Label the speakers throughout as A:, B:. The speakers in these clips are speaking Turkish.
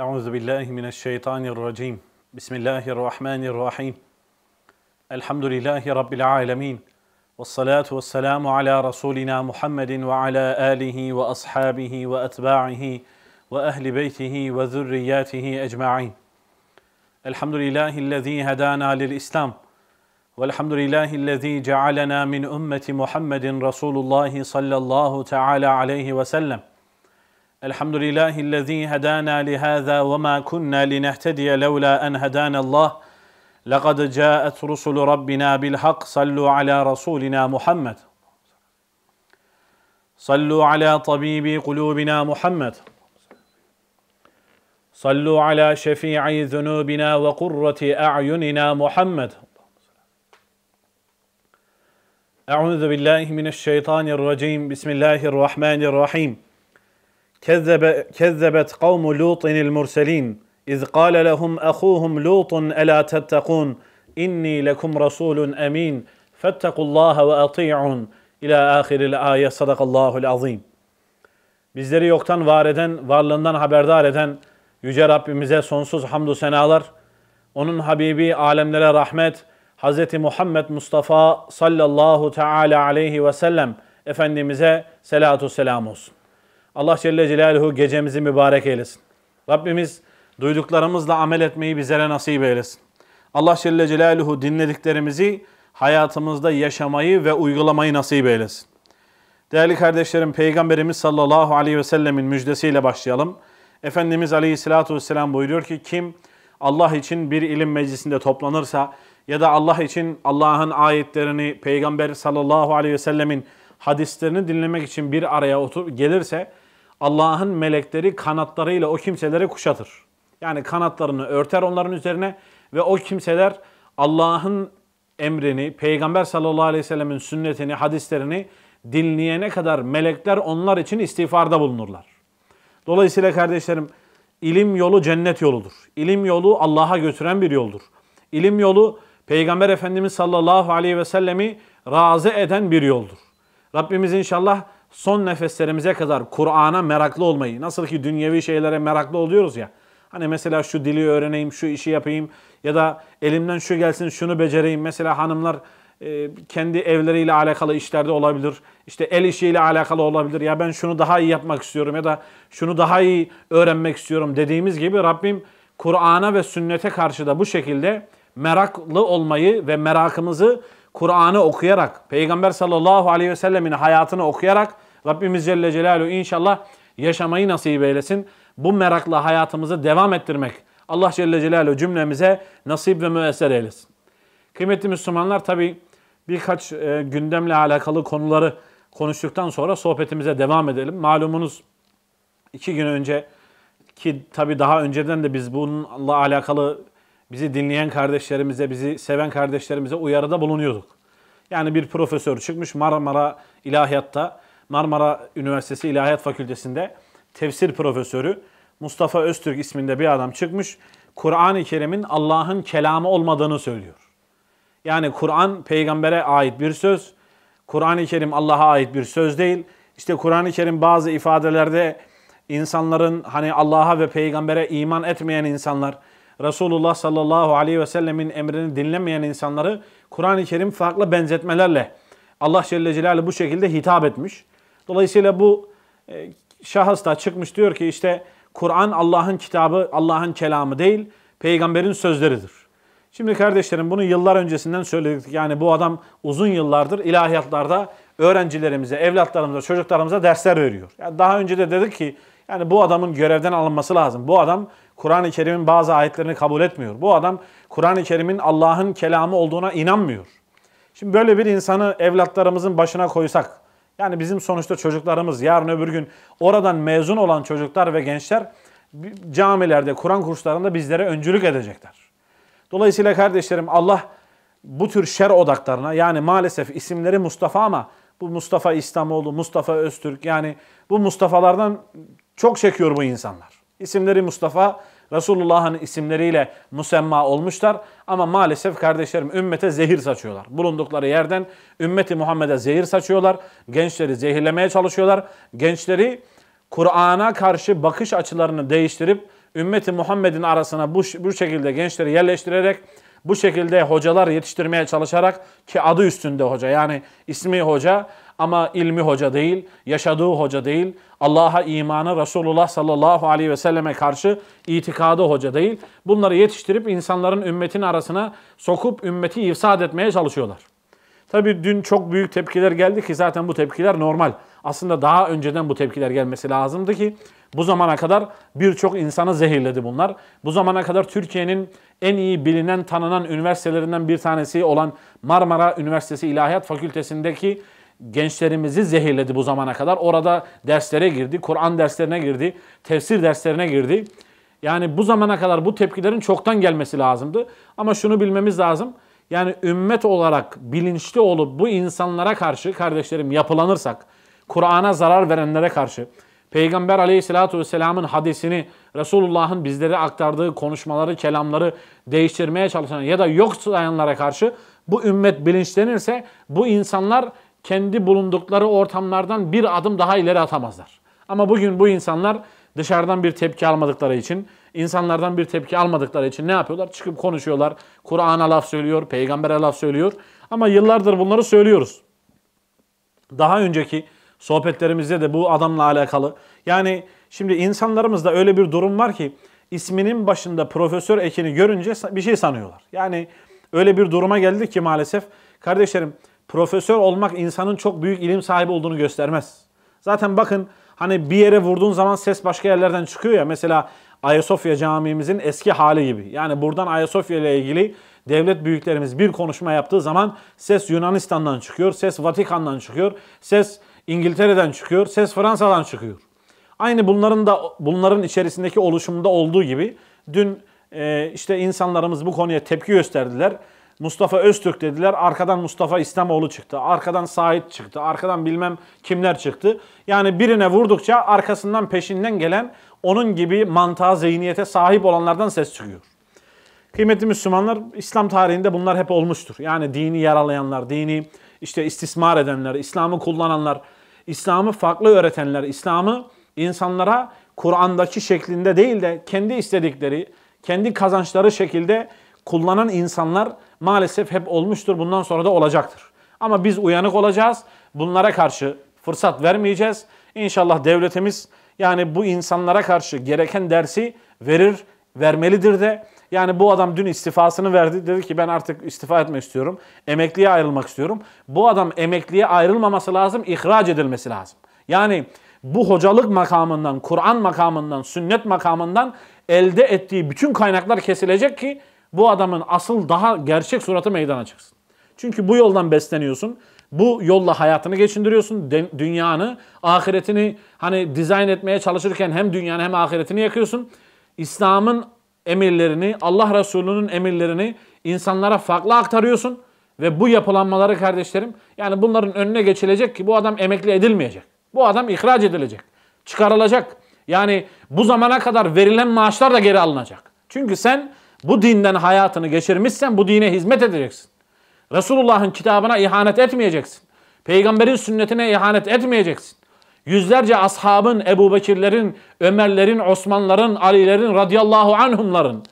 A: أعوذ بالله من الشيطان الرجيم بسم الله الرحمن الرحيم الحمد لله رب العالمين والصلاة والسلام على رسولنا محمد وعلى آله وأصحابه وأتباعه وأهل بيته وذرياته أجمعين الحمد لله الذي هدانا للإسلام والحمد لله الذي جعلنا من أمة محمد رسول الله صلى الله تعالى عليه وسلم الحمد لله الذي هدانا لهذا وما كنا لنهتدي لولا أن هدانا الله لقد جاءت رسل ربنا بالحق صلوا على رسولنا محمد صلوا على طبيب قلوبنا محمد صلوا على شفيع ذنوبنا وقرة أعيننا محمد أعوذ بالله من الشيطان الرجيم بسم الله الرحمن الرحيم Kezzebe, kezzebet kavmu Lutinil murselin. İz kâle lehum ahuhum Lutun elâ tettekûn. İnni lekum rasulun emin. Fettekullâhe ve ati'un. İlâ ahiril âye sadakallâhul azîm. Bizleri yoktan var eden, varlığından haberdar eden Yüce Rabbimize sonsuz hamdü senalar. Onun Habibi alemlere rahmet, Hz. Muhammed Mustafa sallallahu teala aleyhi ve sellem Efendimiz'e selatu selam olsun. Allah Celle Celaluhu gecemizi mübarek eylesin. Rabbimiz duyduklarımızla amel etmeyi bizlere nasip eylesin. Allah Celle Celaluhu dinlediklerimizi hayatımızda yaşamayı ve uygulamayı nasip eylesin. Değerli kardeşlerim, Peygamberimiz sallallahu aleyhi ve sellemin müjdesiyle başlayalım. Efendimiz aleyhissalatu vesselam buyuruyor ki, kim Allah için bir ilim meclisinde toplanırsa ya da Allah için Allah'ın ayetlerini, Peygamber sallallahu aleyhi ve sellemin hadislerini dinlemek için bir araya otur gelirse, Allah'ın melekleri kanatlarıyla o kimseleri kuşatır. Yani kanatlarını örter onların üzerine ve o kimseler Allah'ın emrini, Peygamber sallallahu aleyhi ve sellemin sünnetini, hadislerini dinleyene kadar melekler onlar için istiğfarda bulunurlar. Dolayısıyla kardeşlerim ilim yolu cennet yoludur. İlim yolu Allah'a götüren bir yoldur. İlim yolu Peygamber Efendimiz sallallahu aleyhi ve sellemi razı eden bir yoldur. Rabbimiz inşallah son nefeslerimize kadar Kur'an'a meraklı olmayı, nasıl ki dünyevi şeylere meraklı oluyoruz ya, hani mesela şu dili öğreneyim, şu işi yapayım ya da elimden şu gelsin, şunu becereyim. Mesela hanımlar e, kendi evleriyle alakalı işlerde olabilir. işte el işiyle alakalı olabilir. Ya ben şunu daha iyi yapmak istiyorum ya da şunu daha iyi öğrenmek istiyorum dediğimiz gibi Rabbim Kur'an'a ve sünnete karşı da bu şekilde meraklı olmayı ve merakımızı Kur'an'ı okuyarak, Peygamber sallallahu aleyhi ve sellemin hayatını okuyarak Rabbimiz Celle Celaluhu inşallah yaşamayı nasip eylesin. Bu merakla hayatımızı devam ettirmek Allah Celle Celaluhu cümlemize nasip ve müesser eylesin. Kıymetli Müslümanlar tabi birkaç e, gündemle alakalı konuları konuştuktan sonra sohbetimize devam edelim. Malumunuz iki gün önce ki tabi daha önceden de biz bununla alakalı bizi dinleyen kardeşlerimize, bizi seven kardeşlerimize uyarıda bulunuyorduk. Yani bir profesör çıkmış Marmara İlahiyat'ta, Marmara Üniversitesi İlahiyat Fakültesi'nde tefsir profesörü Mustafa Öztürk isminde bir adam çıkmış. Kur'an-ı Kerim'in Allah'ın kelamı olmadığını söylüyor. Yani Kur'an peygambere ait bir söz. Kur'an-ı Kerim Allah'a ait bir söz değil. İşte Kur'an-ı Kerim bazı ifadelerde insanların hani Allah'a ve peygambere iman etmeyen insanlar Resulullah sallallahu aleyhi ve sellemin emrini dinlemeyen insanları Kur'an-ı Kerim farklı benzetmelerle Allah Celle Celaluhu bu şekilde hitap etmiş. Dolayısıyla bu e, şahıs da çıkmış diyor ki işte Kur'an Allah'ın kitabı, Allah'ın kelamı değil, peygamberin sözleridir. Şimdi kardeşlerim bunu yıllar öncesinden söyledik. Yani bu adam uzun yıllardır ilahiyatlarda öğrencilerimize, evlatlarımıza, çocuklarımıza dersler veriyor. Yani daha önce de dedik ki yani bu adamın görevden alınması lazım. Bu adam Kur'an-ı Kerim'in bazı ayetlerini kabul etmiyor. Bu adam Kur'an-ı Kerim'in Allah'ın kelamı olduğuna inanmıyor. Şimdi böyle bir insanı evlatlarımızın başına koysak, yani bizim sonuçta çocuklarımız yarın öbür gün oradan mezun olan çocuklar ve gençler camilerde, Kur'an kurslarında bizlere öncülük edecekler. Dolayısıyla kardeşlerim Allah bu tür şer odaklarına yani maalesef isimleri Mustafa ama bu Mustafa İslamoğlu, Mustafa Öztürk yani bu Mustafa'lardan çok çekiyor bu insanlar. İsimleri Mustafa Resulullah'ın isimleriyle musemma olmuşlar. Ama maalesef kardeşlerim ümmete zehir saçıyorlar. Bulundukları yerden ümmeti Muhammed'e zehir saçıyorlar. Gençleri zehirlemeye çalışıyorlar. Gençleri Kur'an'a karşı bakış açılarını değiştirip ümmeti Muhammed'in arasına bu, bu şekilde gençleri yerleştirerek bu şekilde hocalar yetiştirmeye çalışarak ki adı üstünde hoca yani ismi hoca ama ilmi hoca değil, yaşadığı hoca değil, Allah'a imanı Resulullah sallallahu aleyhi ve selleme karşı itikadı hoca değil. Bunları yetiştirip insanların ümmetin arasına sokup ümmeti ifsad etmeye çalışıyorlar. Tabi dün çok büyük tepkiler geldi ki zaten bu tepkiler normal. Aslında daha önceden bu tepkiler gelmesi lazımdı ki bu zamana kadar birçok insanı zehirledi bunlar. Bu zamana kadar Türkiye'nin en iyi bilinen, tanınan üniversitelerinden bir tanesi olan Marmara Üniversitesi İlahiyat Fakültesindeki gençlerimizi zehirledi bu zamana kadar. Orada derslere girdi, Kur'an derslerine girdi, tefsir derslerine girdi. Yani bu zamana kadar bu tepkilerin çoktan gelmesi lazımdı. Ama şunu bilmemiz lazım. Yani ümmet olarak bilinçli olup bu insanlara karşı kardeşlerim yapılanırsak, Kur'an'a zarar verenlere karşı, Peygamber aleyhissalatü vesselamın hadisini, Resulullah'ın bizlere aktardığı konuşmaları, kelamları değiştirmeye çalışan ya da yok sayanlara karşı bu ümmet bilinçlenirse bu insanlar kendi bulundukları ortamlardan bir adım daha ileri atamazlar. Ama bugün bu insanlar dışarıdan bir tepki almadıkları için, insanlardan bir tepki almadıkları için ne yapıyorlar? Çıkıp konuşuyorlar. Kur'an'a laf söylüyor, peygambere laf söylüyor. Ama yıllardır bunları söylüyoruz. Daha önceki sohbetlerimizde de bu adamla alakalı. Yani şimdi insanlarımızda öyle bir durum var ki isminin başında profesör ekini görünce bir şey sanıyorlar. Yani öyle bir duruma geldik ki maalesef. Kardeşlerim profesör olmak insanın çok büyük ilim sahibi olduğunu göstermez. Zaten bakın hani bir yere vurduğun zaman ses başka yerlerden çıkıyor ya. Mesela Ayasofya camimizin eski hali gibi. Yani buradan Ayasofya ile ilgili devlet büyüklerimiz bir konuşma yaptığı zaman ses Yunanistan'dan çıkıyor, ses Vatikan'dan çıkıyor, ses İngiltere'den çıkıyor, ses Fransa'dan çıkıyor. Aynı bunların da bunların içerisindeki oluşumda olduğu gibi dün e, işte insanlarımız bu konuya tepki gösterdiler. Mustafa Öztürk dediler. Arkadan Mustafa İslamoğlu çıktı. Arkadan Sait çıktı. Arkadan bilmem kimler çıktı. Yani birine vurdukça arkasından peşinden gelen onun gibi mantığa, zihniyete sahip olanlardan ses çıkıyor. Kıymetli Müslümanlar, İslam tarihinde bunlar hep olmuştur. Yani dini yaralayanlar, dini işte istismar edenler, İslam'ı kullananlar, İslam'ı farklı öğretenler, İslam'ı insanlara Kur'an'daki şeklinde değil de kendi istedikleri, kendi kazançları şekilde kullanan insanlar maalesef hep olmuştur. Bundan sonra da olacaktır. Ama biz uyanık olacağız. Bunlara karşı fırsat vermeyeceğiz. İnşallah devletimiz yani bu insanlara karşı gereken dersi verir, vermelidir de. Yani bu adam dün istifasını verdi. Dedi ki ben artık istifa etmek istiyorum. Emekliye ayrılmak istiyorum. Bu adam emekliye ayrılmaması lazım, ihraç edilmesi lazım. Yani bu hocalık makamından, Kur'an makamından, sünnet makamından elde ettiği bütün kaynaklar kesilecek ki bu adamın asıl daha gerçek suratı meydana çıksın. Çünkü bu yoldan besleniyorsun. Bu yolla hayatını geçindiriyorsun, dünyanı, ahiretini hani dizayn etmeye çalışırken hem dünyanı hem ahiretini yakıyorsun. İslam'ın emirlerini, Allah Resulü'nün emirlerini insanlara farklı aktarıyorsun ve bu yapılanmaları kardeşlerim yani bunların önüne geçilecek ki bu adam emekli edilmeyecek. Bu adam ihraç edilecek, çıkarılacak. Yani bu zamana kadar verilen maaşlar da geri alınacak. Çünkü sen bu dinden hayatını geçirmişsen bu dine hizmet edeceksin. Resulullah'ın kitabına ihanet etmeyeceksin. Peygamberin sünnetine ihanet etmeyeceksin. Yüzlerce ashabın, Ebu Bekirlerin, Ömerlerin, Osmanların, Alilerin, radıyallahu anhumların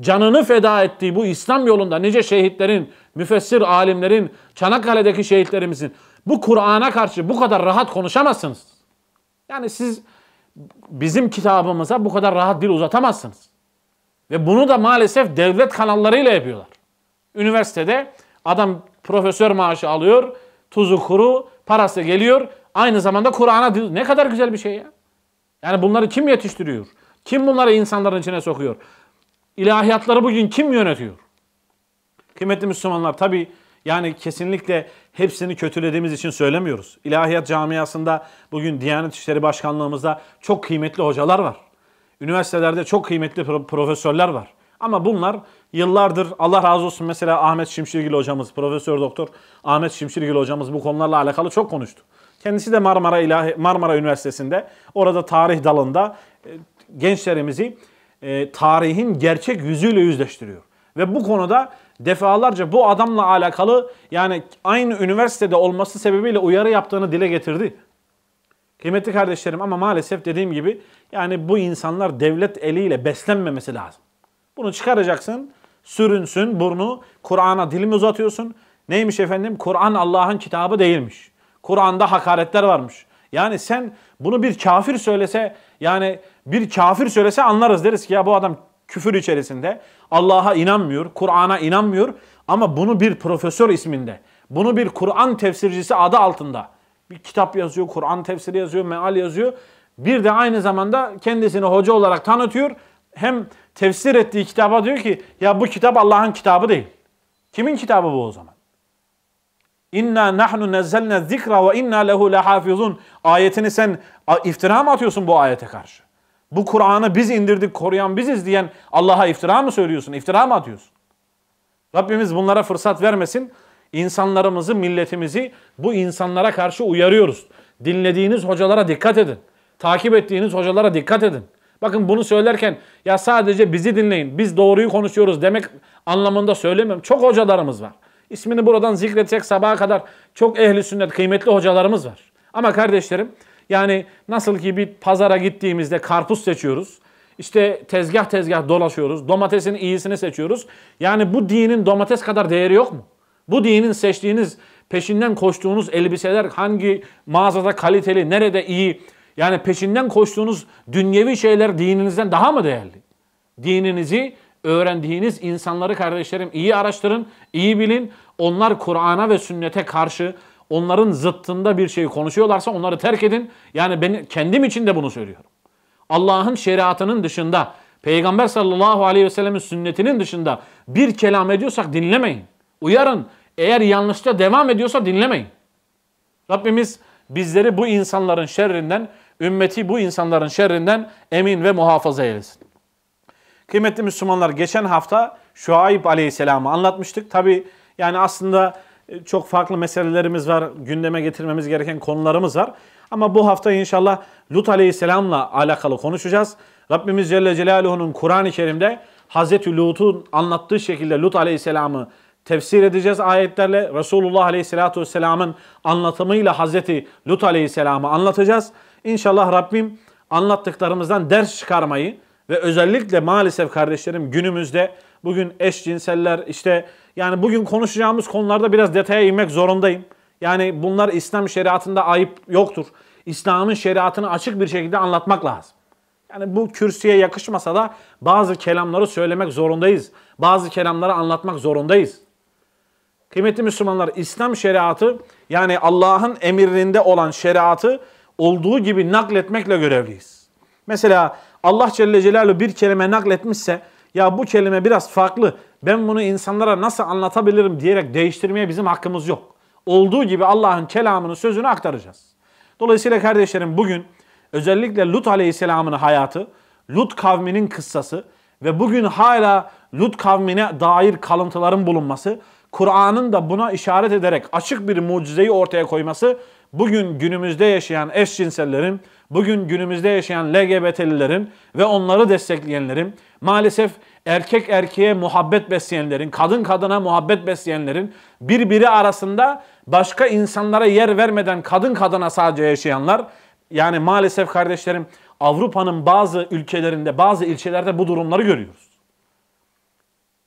A: canını feda ettiği bu İslam yolunda nice şehitlerin, müfessir alimlerin, Çanakkale'deki şehitlerimizin bu Kur'an'a karşı bu kadar rahat konuşamazsınız. Yani siz bizim kitabımıza bu kadar rahat dil uzatamazsınız. Ve bunu da maalesef devlet kanallarıyla yapıyorlar. Üniversitede adam profesör maaşı alıyor, tuzu kuru, parası geliyor. Aynı zamanda Kur'an'a ne kadar güzel bir şey ya. Yani bunları kim yetiştiriyor? Kim bunları insanların içine sokuyor? İlahiyatları bugün kim yönetiyor? Kıymetli Müslümanlar tabi yani kesinlikle hepsini kötülediğimiz için söylemiyoruz. İlahiyat camiasında bugün Diyanet İşleri Başkanlığımızda çok kıymetli hocalar var. Üniversitelerde çok kıymetli profesörler var. Ama bunlar yıllardır Allah razı olsun mesela Ahmet Şimşirgil hocamız, Profesör Doktor Ahmet Şimşirgil hocamız bu konularla alakalı çok konuştu. Kendisi de Marmara İlahi Marmara Üniversitesi'nde orada tarih dalında e, gençlerimizi e, tarihin gerçek yüzüyle yüzleştiriyor. Ve bu konuda defalarca bu adamla alakalı yani aynı üniversitede olması sebebiyle uyarı yaptığını dile getirdi. Kıymetli kardeşlerim ama maalesef dediğim gibi yani bu insanlar devlet eliyle beslenmemesi lazım. Bunu çıkaracaksın, sürünsün burnu, Kur'an'a dilimi uzatıyorsun. Neymiş efendim? Kur'an Allah'ın kitabı değilmiş. Kur'an'da hakaretler varmış. Yani sen bunu bir kafir söylese yani bir kafir söylese anlarız deriz ki ya bu adam küfür içerisinde Allah'a inanmıyor, Kur'an'a inanmıyor ama bunu bir profesör isminde, bunu bir Kur'an tefsircisi adı altında bir kitap yazıyor, Kur'an tefsiri yazıyor, meal yazıyor. Bir de aynı zamanda kendisini hoca olarak tanıtıyor. Hem tefsir ettiği kitaba diyor ki ya bu kitap Allah'ın kitabı değil. Kimin kitabı bu o zaman? İnna nahnu nezzelne zikra ve inna lehu lehafizun. Ayetini sen iftira mı atıyorsun bu ayete karşı? Bu Kur'an'ı biz indirdik, koruyan biziz diyen Allah'a iftira mı söylüyorsun? İftira mı atıyorsun? Rabbimiz bunlara fırsat vermesin. İnsanlarımızı, milletimizi bu insanlara karşı uyarıyoruz. Dinlediğiniz hocalara dikkat edin. Takip ettiğiniz hocalara dikkat edin. Bakın bunu söylerken ya sadece bizi dinleyin, biz doğruyu konuşuyoruz demek anlamında söylemiyorum. Çok hocalarımız var. İsmini buradan zikretsek sabaha kadar çok ehli sünnet kıymetli hocalarımız var. Ama kardeşlerim yani nasıl ki bir pazara gittiğimizde karpuz seçiyoruz. İşte tezgah tezgah dolaşıyoruz. Domatesin iyisini seçiyoruz. Yani bu dinin domates kadar değeri yok mu? Bu dinin seçtiğiniz, peşinden koştuğunuz elbiseler hangi mağazada kaliteli, nerede iyi? Yani peşinden koştuğunuz dünyevi şeyler dininizden daha mı değerli? Dininizi öğrendiğiniz insanları kardeşlerim iyi araştırın, iyi bilin. Onlar Kur'an'a ve sünnete karşı onların zıttında bir şey konuşuyorlarsa onları terk edin. Yani ben kendim için de bunu söylüyorum. Allah'ın şeriatının dışında, Peygamber sallallahu aleyhi ve sellemin sünnetinin dışında bir kelam ediyorsak dinlemeyin. Uyarın, eğer yanlışta devam ediyorsa dinlemeyin. Rabbimiz bizleri bu insanların şerrinden, ümmeti bu insanların şerrinden emin ve muhafaza eylesin. Kıymetli Müslümanlar geçen hafta Şuayb Aleyhisselam'ı anlatmıştık. Tabi yani aslında e, çok farklı meselelerimiz var, gündeme getirmemiz gereken konularımız var. Ama bu hafta inşallah Lut Aleyhisselam'la alakalı konuşacağız. Rabbimiz Celle Celaluhu'nun Kur'an-ı Kerim'de Hazreti Lut'un anlattığı şekilde Lut Aleyhisselam'ı tefsir edeceğiz ayetlerle. Resulullah Aleyhisselatü Vesselam'ın anlatımıyla Hazreti Lut Aleyhisselam'ı anlatacağız. İnşallah Rabbim anlattıklarımızdan ders çıkarmayı ve özellikle maalesef kardeşlerim günümüzde bugün eşcinseller işte yani bugün konuşacağımız konularda biraz detaya inmek zorundayım. Yani bunlar İslam şeriatında ayıp yoktur. İslam'ın şeriatını açık bir şekilde anlatmak lazım. Yani bu kürsüye yakışmasa da bazı kelamları söylemek zorundayız. Bazı kelamları anlatmak zorundayız. Kıymetli Müslümanlar İslam şeriatı yani Allah'ın emirinde olan şeriatı olduğu gibi nakletmekle görevliyiz. Mesela Allah Celle Celaluhu bir kelime nakletmişse ya bu kelime biraz farklı ben bunu insanlara nasıl anlatabilirim diyerek değiştirmeye bizim hakkımız yok. Olduğu gibi Allah'ın kelamını sözünü aktaracağız. Dolayısıyla kardeşlerim bugün özellikle Lut Aleyhisselam'ın hayatı, Lut kavminin kıssası ve bugün hala Lut kavmine dair kalıntıların bulunması Kur'an'ın da buna işaret ederek açık bir mucizeyi ortaya koyması bugün günümüzde yaşayan eşcinsellerin, bugün günümüzde yaşayan LGBT'lilerin ve onları destekleyenlerin, maalesef erkek erkeğe muhabbet besleyenlerin, kadın kadına muhabbet besleyenlerin, birbiri arasında başka insanlara yer vermeden kadın kadına sadece yaşayanlar, yani maalesef kardeşlerim Avrupa'nın bazı ülkelerinde, bazı ilçelerde bu durumları görüyoruz.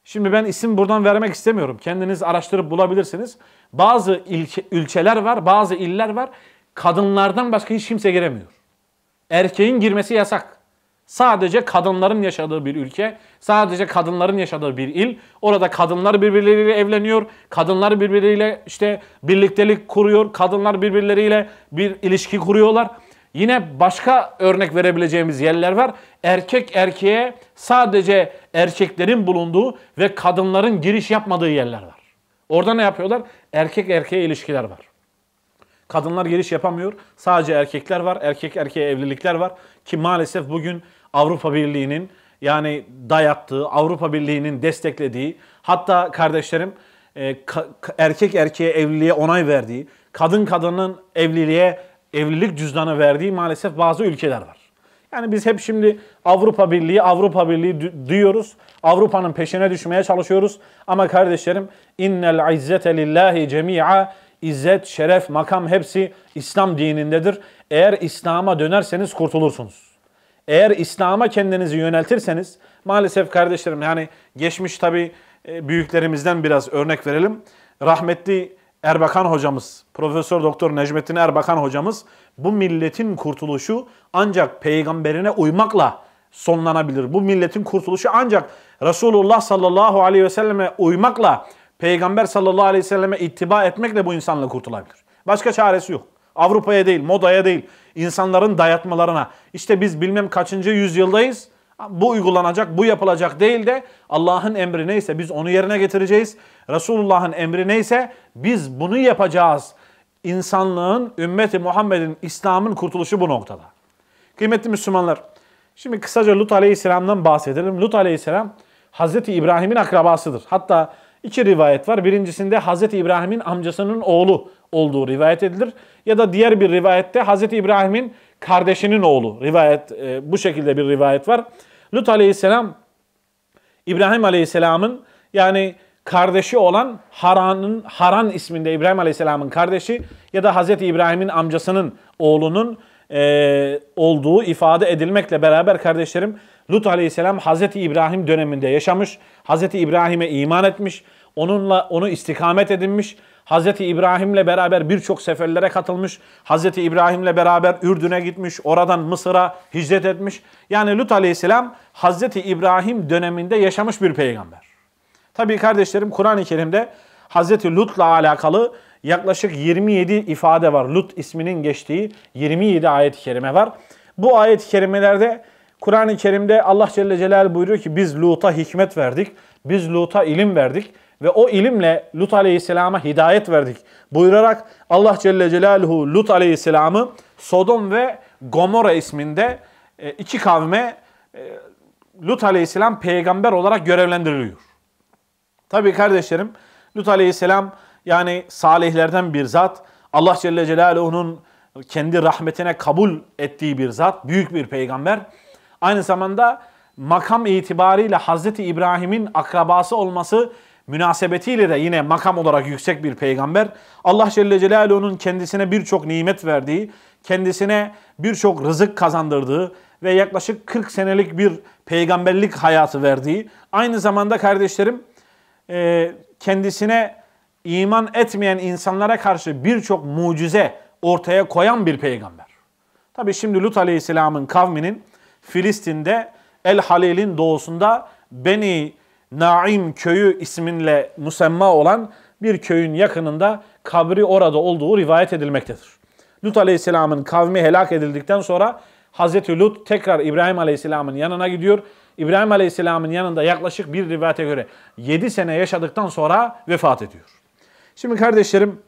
A: Şimdi ben isim buradan vermek istemiyorum. Kendiniz araştırıp bulabilirsiniz. Bazı ilke, ilçeler var, bazı iller var. Kadınlardan başka hiç kimse giremiyor. Erkeğin girmesi yasak. Sadece kadınların yaşadığı bir ülke, sadece kadınların yaşadığı bir il. Orada kadınlar birbirleriyle evleniyor, kadınlar birbirleriyle işte birliktelik kuruyor, kadınlar birbirleriyle bir ilişki kuruyorlar. Yine başka örnek verebileceğimiz yerler var. Erkek erkeğe sadece erkeklerin bulunduğu ve kadınların giriş yapmadığı yerler var. Orada ne yapıyorlar? Erkek erkeğe ilişkiler var. Kadınlar giriş yapamıyor. Sadece erkekler var. Erkek erkeğe evlilikler var. Ki maalesef bugün Avrupa Birliği'nin yani dayattığı, Avrupa Birliği'nin desteklediği, hatta kardeşlerim e, erkek erkeğe evliliğe onay verdiği, kadın kadının evliliğe evlilik cüzdanı verdiği maalesef bazı ülkeler var. Yani biz hep şimdi Avrupa Birliği, Avrupa Birliği diyoruz. Avrupa'nın peşine düşmeye çalışıyoruz. Ama kardeşlerim innel izzete lillahi cemi'a İzzet, şeref, makam hepsi İslam dinindedir. Eğer İslam'a dönerseniz kurtulursunuz. Eğer İslam'a kendinizi yöneltirseniz maalesef kardeşlerim yani geçmiş tabi e, büyüklerimizden biraz örnek verelim. Rahmetli Erbakan hocamız, Profesör Doktor Necmettin Erbakan hocamız bu milletin kurtuluşu ancak peygamberine uymakla sonlanabilir. Bu milletin kurtuluşu ancak Resulullah sallallahu aleyhi ve selleme uymakla, peygamber sallallahu aleyhi ve selleme ittiba etmekle bu insanla kurtulabilir. Başka çaresi yok. Avrupa'ya değil, modaya değil, insanların dayatmalarına. İşte biz bilmem kaçıncı yüzyıldayız bu uygulanacak, bu yapılacak değil de Allah'ın emri neyse biz onu yerine getireceğiz. Resulullah'ın emri neyse biz bunu yapacağız. İnsanlığın, ümmeti Muhammed'in, İslam'ın kurtuluşu bu noktada. Kıymetli Müslümanlar, şimdi kısaca Lut Aleyhisselam'dan bahsedelim. Lut Aleyhisselam Hazreti İbrahim'in akrabasıdır. Hatta iki rivayet var. Birincisinde Hazreti İbrahim'in amcasının oğlu olduğu rivayet edilir. Ya da diğer bir rivayette Hazreti İbrahim'in kardeşinin oğlu rivayet e, bu şekilde bir rivayet var. Lut aleyhisselam İbrahim aleyhisselamın yani kardeşi olan Haran'ın Haran isminde İbrahim aleyhisselamın kardeşi ya da Hazreti İbrahim'in amcasının oğlunun e, olduğu ifade edilmekle beraber kardeşlerim Lut aleyhisselam Hazreti İbrahim döneminde yaşamış. Hazreti İbrahim'e iman etmiş. Onunla onu istikamet edinmiş. Hazreti İbrahim'le beraber birçok seferlere katılmış. Hazreti İbrahim'le beraber Ürdün'e gitmiş. Oradan Mısır'a hicret etmiş. Yani Lut Aleyhisselam Hazreti İbrahim döneminde yaşamış bir peygamber. Tabii kardeşlerim Kur'an-ı Kerim'de Hazreti Lut'la alakalı yaklaşık 27 ifade var. Lut isminin geçtiği 27 ayet-i kerime var. Bu ayet-i kerimelerde Kur'an-ı Kerim'de Allah Celle Celal buyuruyor ki biz Lut'a hikmet verdik, biz Lut'a ilim verdik ve o ilimle Lut aleyhisselama hidayet verdik buyurarak Allah Celle Celaluhu Lut aleyhisselamı Sodom ve Gomora isminde e, iki kavme e, Lut aleyhisselam peygamber olarak görevlendiriliyor. Tabi kardeşlerim Lut aleyhisselam yani salihlerden bir zat. Allah Celle Celaluhu'nun kendi rahmetine kabul ettiği bir zat. Büyük bir peygamber. Aynı zamanda makam itibariyle Hazreti İbrahim'in akrabası olması münasebetiyle de yine makam olarak yüksek bir peygamber. Allah Celle Celaluhu'nun kendisine birçok nimet verdiği, kendisine birçok rızık kazandırdığı ve yaklaşık 40 senelik bir peygamberlik hayatı verdiği, aynı zamanda kardeşlerim e, kendisine iman etmeyen insanlara karşı birçok mucize ortaya koyan bir peygamber. Tabi şimdi Lut Aleyhisselam'ın kavminin Filistin'de El Halil'in doğusunda Beni Naim köyü isminle musemma olan bir köyün yakınında kabri orada olduğu rivayet edilmektedir. Lut Aleyhisselam'ın kavmi helak edildikten sonra Hazreti Lut tekrar İbrahim Aleyhisselam'ın yanına gidiyor. İbrahim Aleyhisselam'ın yanında yaklaşık bir rivayete göre 7 sene yaşadıktan sonra vefat ediyor. Şimdi kardeşlerim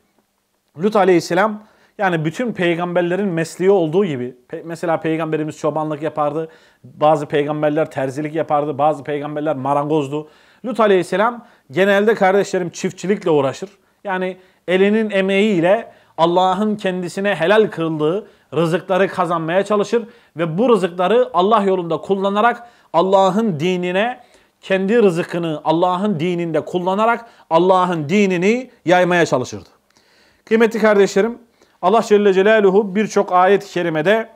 A: Lut Aleyhisselam yani bütün peygamberlerin mesleği olduğu gibi pe mesela peygamberimiz çobanlık yapardı. Bazı peygamberler terzilik yapardı. Bazı peygamberler marangozdu. Lut aleyhisselam genelde kardeşlerim çiftçilikle uğraşır. Yani elinin emeğiyle Allah'ın kendisine helal kıldığı rızıkları kazanmaya çalışır ve bu rızıkları Allah yolunda kullanarak Allah'ın dinine kendi rızıkını, Allah'ın dininde kullanarak Allah'ın dinini yaymaya çalışırdı. Kıymetli kardeşlerim Allah Celle Celaluhu birçok ayet-i kerimede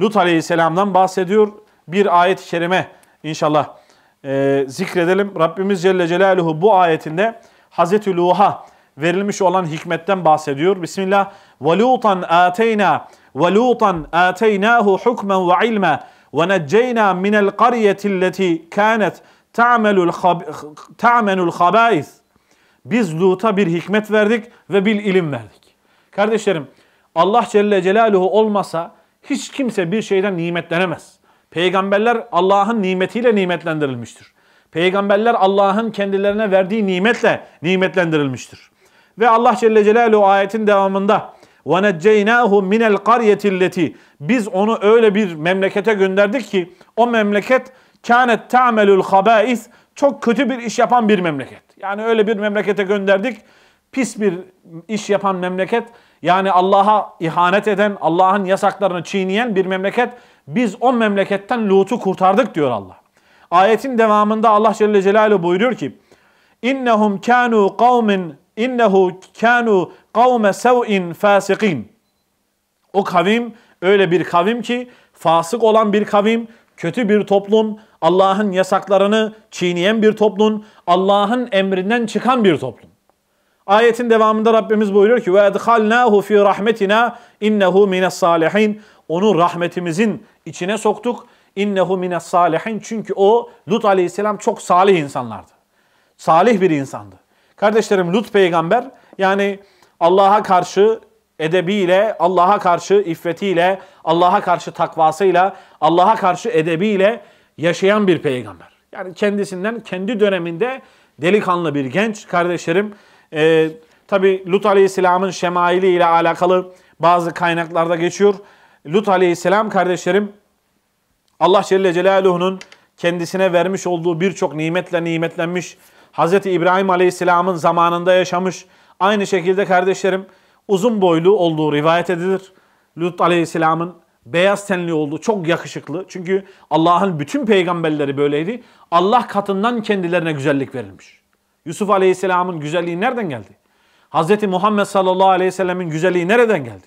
A: Lut Aleyhisselam'dan bahsediyor. Bir ayet-i kerime inşallah e, zikredelim. Rabbimiz Celle Celaluhu bu ayetinde Hazreti Luh'a verilmiş olan hikmetten bahsediyor. Bismillah. وَلُوطًا آتَيْنَا وَلُوطًا آتَيْنَاهُ ve وَعِلْمًا وَنَجَّيْنَا مِنَ الْقَرْيَةِ الَّتِي كَانَتْ تَعْمَلُ الْخَبَائِثِ Biz Lut'a bir hikmet verdik ve bir ilim verdik. Kardeşlerim Allah Celle Celaluhu olmasa hiç kimse bir şeyden nimetlenemez. Peygamberler Allah'ın nimetiyle nimetlendirilmiştir. Peygamberler Allah'ın kendilerine verdiği nimetle nimetlendirilmiştir. Ve Allah Celle Celaluhu ayetin devamında وَنَجَّيْنَاهُ مِنَ الْقَرْيَةِ الَّتِي Biz onu öyle bir memlekete gönderdik ki o memleket كَانَتْ تَعْمَلُ الْخَبَائِثِ Çok kötü bir iş yapan bir memleket. Yani öyle bir memlekete gönderdik pis bir iş yapan memleket yani Allah'a ihanet eden, Allah'ın yasaklarını çiğneyen bir memleket biz o memleketten Lut'u kurtardık diyor Allah. Ayetin devamında Allah Celle Celaluhu buyuruyor ki İnnehum kanu kavmin innehu kanu kavme sev'in fasikin. O kavim öyle bir kavim ki fasık olan bir kavim, kötü bir toplum, Allah'ın yasaklarını çiğneyen bir toplum, Allah'ın emrinden çıkan bir toplum. Ayetin devamında Rabbimiz buyuruyor ki ve edhalnahu fi rahmetina innehu mines salihin. Onu rahmetimizin içine soktuk. İnnehu mines salihin. Çünkü o Lut aleyhisselam çok salih insanlardı. Salih bir insandı. Kardeşlerim Lut peygamber yani Allah'a karşı edebiyle, Allah'a karşı iffetiyle, Allah'a karşı takvasıyla, Allah'a karşı edebiyle yaşayan bir peygamber. Yani kendisinden kendi döneminde delikanlı bir genç kardeşlerim e, ee, Tabi Lut Aleyhisselam'ın şemaili ile alakalı bazı kaynaklarda geçiyor. Lut Aleyhisselam kardeşlerim Allah Celle Celaluhu'nun kendisine vermiş olduğu birçok nimetle nimetlenmiş. Hazreti İbrahim Aleyhisselam'ın zamanında yaşamış. Aynı şekilde kardeşlerim uzun boylu olduğu rivayet edilir. Lut Aleyhisselam'ın beyaz tenli olduğu çok yakışıklı. Çünkü Allah'ın bütün peygamberleri böyleydi. Allah katından kendilerine güzellik verilmiş. Yusuf Aleyhisselam'ın güzelliği nereden geldi? Hazreti Muhammed sallallahu aleyhi ve sellemin güzelliği nereden geldi?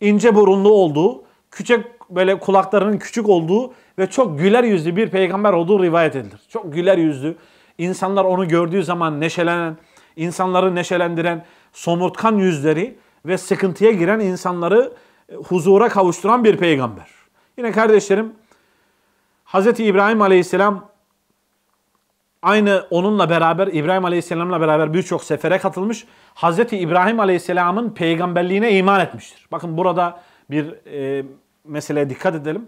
A: İnce burunlu olduğu, küçük böyle kulaklarının küçük olduğu ve çok güler yüzlü bir peygamber olduğu rivayet edilir. Çok güler yüzlü. İnsanlar onu gördüğü zaman neşelenen, insanları neşelendiren, somurtkan yüzleri ve sıkıntıya giren insanları e, huzura kavuşturan bir peygamber. Yine kardeşlerim Hz. İbrahim Aleyhisselam Aynı onunla beraber İbrahim Aleyhisselam'la beraber birçok sefere katılmış. Hazreti İbrahim Aleyhisselam'ın peygamberliğine iman etmiştir. Bakın burada bir e, meseleye dikkat edelim.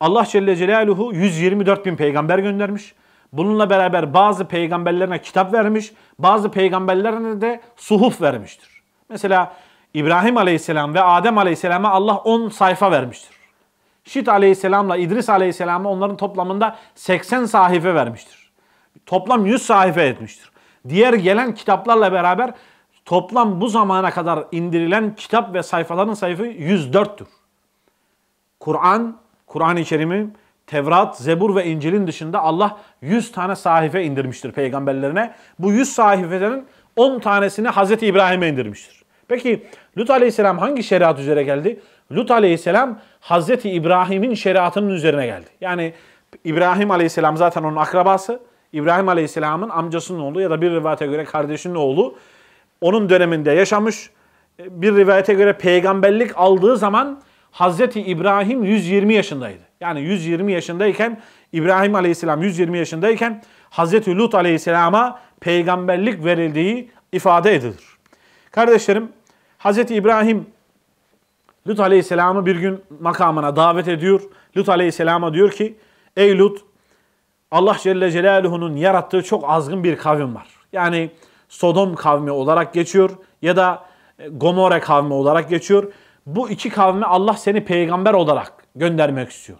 A: Allah Celle Celaluhu 124 bin peygamber göndermiş. Bununla beraber bazı peygamberlerine kitap vermiş, bazı peygamberlerine de suhuf vermiştir. Mesela İbrahim Aleyhisselam ve Adem Aleyhisselam'a Allah 10 sayfa vermiştir. Şit Aleyhisselam'la İdris Aleyhisselam'a onların toplamında 80 sahife vermiştir. Toplam 100 sayfa etmiştir. Diğer gelen kitaplarla beraber toplam bu zamana kadar indirilen kitap ve sayfaların sayısı 104'tür. Kur'an, Kur'an-ı Kerim'i Tevrat, Zebur ve İncil'in dışında Allah 100 tane sahife indirmiştir peygamberlerine. Bu 100 sahifelerin 10 tanesini Hazreti İbrahim'e indirmiştir. Peki Lut Aleyhisselam hangi şeriat üzere geldi? Lut Aleyhisselam Hazreti İbrahim'in şeriatının üzerine geldi. Yani İbrahim Aleyhisselam zaten onun akrabası. İbrahim Aleyhisselam'ın amcasının oğlu ya da bir rivayete göre kardeşinin oğlu onun döneminde yaşamış. Bir rivayete göre peygamberlik aldığı zaman Hazreti İbrahim 120 yaşındaydı. Yani 120 yaşındayken İbrahim Aleyhisselam 120 yaşındayken Hazreti Lut Aleyhisselam'a peygamberlik verildiği ifade edilir. Kardeşlerim Hazreti İbrahim Lut Aleyhisselam'ı bir gün makamına davet ediyor. Lut Aleyhisselam'a diyor ki ey Lut Allah Celle Celaluhu'nun yarattığı çok azgın bir kavim var. Yani Sodom kavmi olarak geçiyor ya da e, Gomorre kavmi olarak geçiyor. Bu iki kavme Allah seni peygamber olarak göndermek istiyor.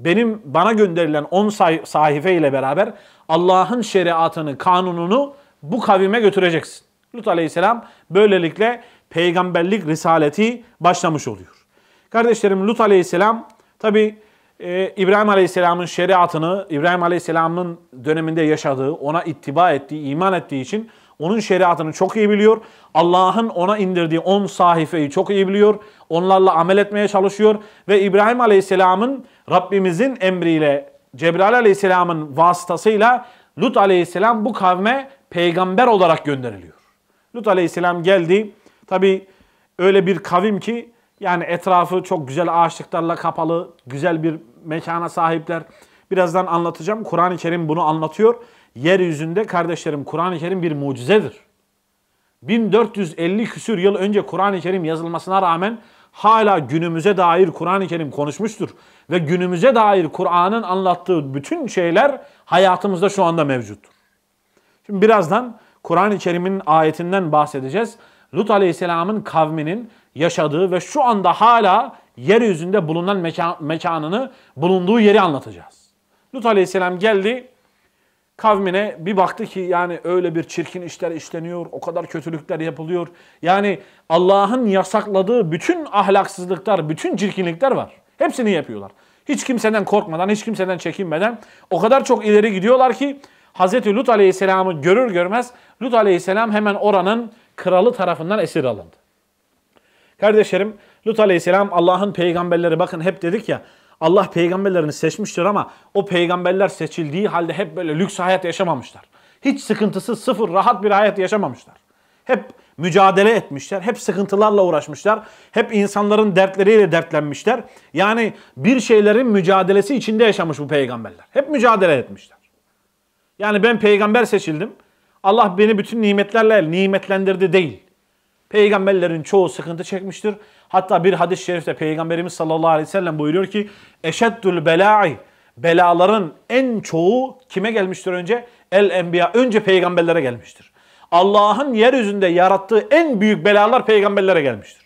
A: Benim bana gönderilen 10 say- sahife ile beraber Allah'ın şeriatını, kanununu bu kavime götüreceksin. Lut Aleyhisselam böylelikle peygamberlik risaleti başlamış oluyor. Kardeşlerim Lut Aleyhisselam tabi e, İbrahim Aleyhisselam'ın şeriatını, İbrahim Aleyhisselam'ın döneminde yaşadığı, ona ittiba ettiği, iman ettiği için onun şeriatını çok iyi biliyor. Allah'ın ona indirdiği 10 on sahifeyi çok iyi biliyor. Onlarla amel etmeye çalışıyor. Ve İbrahim Aleyhisselam'ın Rabbimizin emriyle, Cebrail Aleyhisselam'ın vasıtasıyla Lut Aleyhisselam bu kavme peygamber olarak gönderiliyor. Lut Aleyhisselam geldi. Tabi öyle bir kavim ki yani etrafı çok güzel ağaçlıklarla kapalı, güzel bir mekana sahipler. Birazdan anlatacağım. Kur'an-ı Kerim bunu anlatıyor. Yeryüzünde kardeşlerim Kur'an-ı Kerim bir mucizedir. 1450 küsür yıl önce Kur'an-ı Kerim yazılmasına rağmen hala günümüze dair Kur'an-ı Kerim konuşmuştur. Ve günümüze dair Kur'an'ın anlattığı bütün şeyler hayatımızda şu anda mevcuttur. Şimdi birazdan Kur'an-ı Kerim'in ayetinden bahsedeceğiz. Lut Aleyhisselam'ın kavminin yaşadığı ve şu anda hala yeryüzünde bulunan mekan, mekanını, bulunduğu yeri anlatacağız. Lut aleyhisselam geldi, kavmine bir baktı ki yani öyle bir çirkin işler işleniyor, o kadar kötülükler yapılıyor. Yani Allah'ın yasakladığı bütün ahlaksızlıklar, bütün çirkinlikler var. Hepsini yapıyorlar. Hiç kimseden korkmadan, hiç kimseden çekinmeden o kadar çok ileri gidiyorlar ki Hazreti Lut Aleyhisselam'ı görür görmez Lut Aleyhisselam hemen oranın kralı tarafından esir alındı. Kardeşlerim Lut aleyhisselam Allah'ın peygamberleri bakın hep dedik ya Allah peygamberlerini seçmiştir ama o peygamberler seçildiği halde hep böyle lüks hayat yaşamamışlar. Hiç sıkıntısı sıfır rahat bir hayat yaşamamışlar. Hep mücadele etmişler. Hep sıkıntılarla uğraşmışlar. Hep insanların dertleriyle dertlenmişler. Yani bir şeylerin mücadelesi içinde yaşamış bu peygamberler. Hep mücadele etmişler. Yani ben peygamber seçildim. Allah beni bütün nimetlerle nimetlendirdi değil. Peygamberlerin çoğu sıkıntı çekmiştir. Hatta bir hadis-i şerifte Peygamberimiz sallallahu aleyhi ve sellem buyuruyor ki Eşeddül belâ'i Belaların en çoğu kime gelmiştir önce? El enbiya. Önce peygamberlere gelmiştir. Allah'ın yeryüzünde yarattığı en büyük belalar peygamberlere gelmiştir.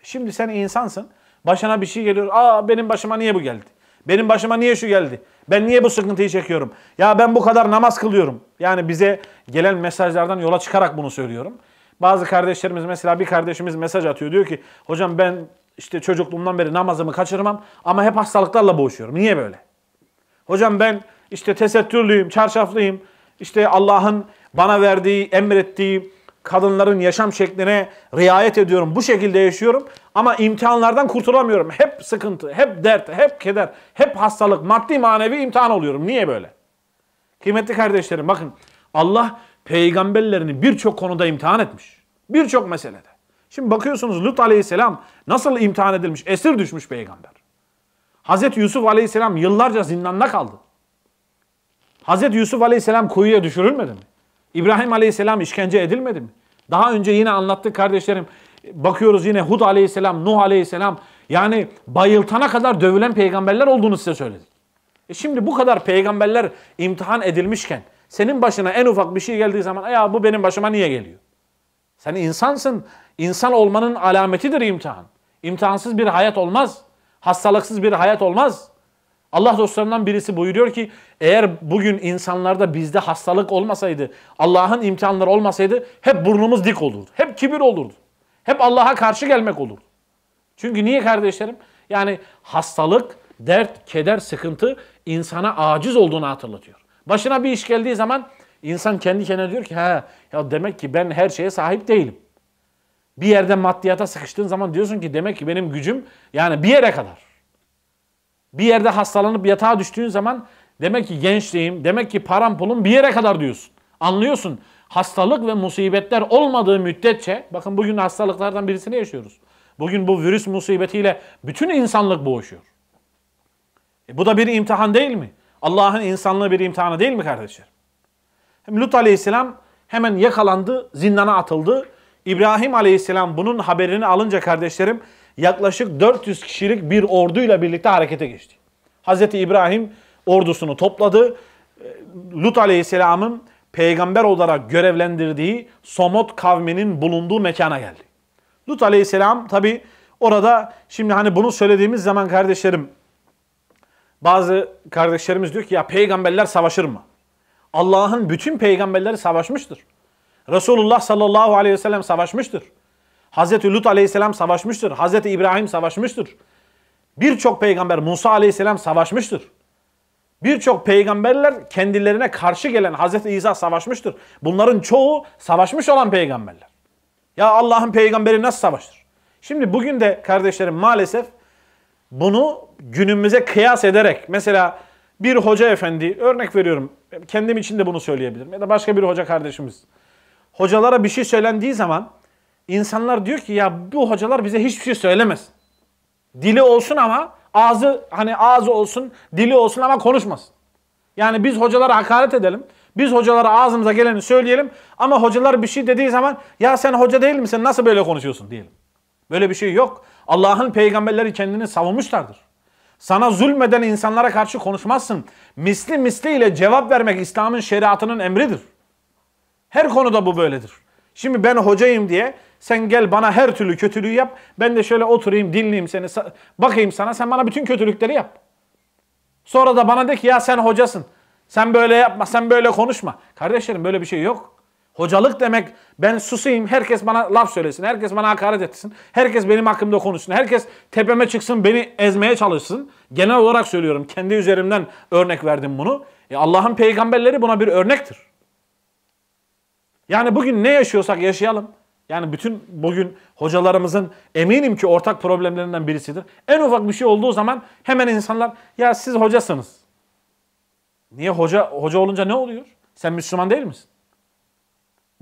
A: E şimdi sen insansın. Başına bir şey geliyor. Aa benim başıma niye bu geldi? Benim başıma niye şu geldi? Ben niye bu sıkıntıyı çekiyorum? Ya ben bu kadar namaz kılıyorum. Yani bize gelen mesajlardan yola çıkarak bunu söylüyorum. Bazı kardeşlerimiz mesela bir kardeşimiz mesaj atıyor. Diyor ki hocam ben işte çocukluğumdan beri namazımı kaçırmam ama hep hastalıklarla boğuşuyorum. Niye böyle? Hocam ben işte tesettürlüyüm, çarşaflıyım. İşte Allah'ın bana verdiği, emrettiği kadınların yaşam şekline riayet ediyorum. Bu şekilde yaşıyorum ama imtihanlardan kurtulamıyorum. Hep sıkıntı, hep dert, hep keder, hep hastalık, maddi manevi imtihan oluyorum. Niye böyle? Kıymetli kardeşlerim bakın Allah peygamberlerini birçok konuda imtihan etmiş. Birçok meselede. Şimdi bakıyorsunuz Lut aleyhisselam nasıl imtihan edilmiş? Esir düşmüş peygamber. Hazreti Yusuf aleyhisselam yıllarca zindanda kaldı. Hazreti Yusuf aleyhisselam kuyuya düşürülmedi mi? İbrahim aleyhisselam işkence edilmedi mi? Daha önce yine anlattık kardeşlerim. Bakıyoruz yine Hud aleyhisselam, Nuh aleyhisselam. Yani bayıltana kadar dövülen peygamberler olduğunu size söyledim. E şimdi bu kadar peygamberler imtihan edilmişken senin başına en ufak bir şey geldiği zaman ya bu benim başıma niye geliyor? Sen insansın. İnsan olmanın alametidir imtihan. İmtihansız bir hayat olmaz. Hastalıksız bir hayat olmaz. Allah dostlarından birisi buyuruyor ki eğer bugün insanlarda bizde hastalık olmasaydı, Allah'ın imtihanları olmasaydı hep burnumuz dik olurdu. Hep kibir olurdu. Hep Allah'a karşı gelmek olurdu. Çünkü niye kardeşlerim? Yani hastalık, dert, keder, sıkıntı insana aciz olduğunu hatırlatıyor. Başına bir iş geldiği zaman insan kendi kendine diyor ki ha ya demek ki ben her şeye sahip değilim. Bir yerde maddiyata sıkıştığın zaman diyorsun ki demek ki benim gücüm yani bir yere kadar. Bir yerde hastalanıp yatağa düştüğün zaman demek ki gençliğim, demek ki param pulum bir yere kadar diyorsun. Anlıyorsun. Hastalık ve musibetler olmadığı müddetçe, bakın bugün hastalıklardan birisini yaşıyoruz. Bugün bu virüs musibetiyle bütün insanlık boğuşuyor. E bu da bir imtihan değil mi? Allah'ın insanlığı bir imtihanı değil mi kardeşler? Hem Lut aleyhisselam hemen yakalandı, zindana atıldı. İbrahim aleyhisselam bunun haberini alınca kardeşlerim yaklaşık 400 kişilik bir orduyla birlikte harekete geçti. Hazreti İbrahim ordusunu topladı. Ee, Lut aleyhisselamın peygamber olarak görevlendirdiği Somot kavminin bulunduğu mekana geldi. Lut aleyhisselam tabi orada şimdi hani bunu söylediğimiz zaman kardeşlerim bazı kardeşlerimiz diyor ki ya peygamberler savaşır mı? Allah'ın bütün peygamberleri savaşmıştır. Resulullah sallallahu aleyhi ve sellem savaşmıştır. Hazreti Lut aleyhisselam savaşmıştır. Hazreti İbrahim savaşmıştır. Birçok peygamber Musa aleyhisselam savaşmıştır. Birçok peygamberler kendilerine karşı gelen Hazreti İsa savaşmıştır. Bunların çoğu savaşmış olan peygamberler. Ya Allah'ın peygamberi nasıl savaştır? Şimdi bugün de kardeşlerim maalesef bunu günümüze kıyas ederek mesela bir hoca efendi örnek veriyorum kendim için de bunu söyleyebilirim ya da başka bir hoca kardeşimiz. Hocalara bir şey söylendiği zaman insanlar diyor ki ya bu hocalar bize hiçbir şey söylemez. Dili olsun ama ağzı hani ağzı olsun, dili olsun ama konuşmasın. Yani biz hocalara hakaret edelim. Biz hocalara ağzımıza geleni söyleyelim ama hocalar bir şey dediği zaman ya sen hoca değil misin nasıl böyle konuşuyorsun diyelim. Böyle bir şey yok. Allah'ın peygamberleri kendini savunmuşlardır. Sana zulmeden insanlara karşı konuşmazsın. Misli misliyle cevap vermek İslam'ın şeriatının emridir. Her konuda bu böyledir. Şimdi ben hocayım diye sen gel bana her türlü kötülüğü yap. Ben de şöyle oturayım dinleyeyim seni bakayım sana sen bana bütün kötülükleri yap. Sonra da bana de ki ya sen hocasın. Sen böyle yapma sen böyle konuşma. Kardeşlerim böyle bir şey yok. Hocalık demek ben susayım, herkes bana laf söylesin, herkes bana hakaret etsin, herkes benim hakkımda konuşsun, herkes tepeme çıksın, beni ezmeye çalışsın. Genel olarak söylüyorum, kendi üzerimden örnek verdim bunu. E Allah'ın peygamberleri buna bir örnektir. Yani bugün ne yaşıyorsak yaşayalım. Yani bütün bugün hocalarımızın eminim ki ortak problemlerinden birisidir. En ufak bir şey olduğu zaman hemen insanlar ya siz hocasınız. Niye hoca hoca olunca ne oluyor? Sen Müslüman değil misin?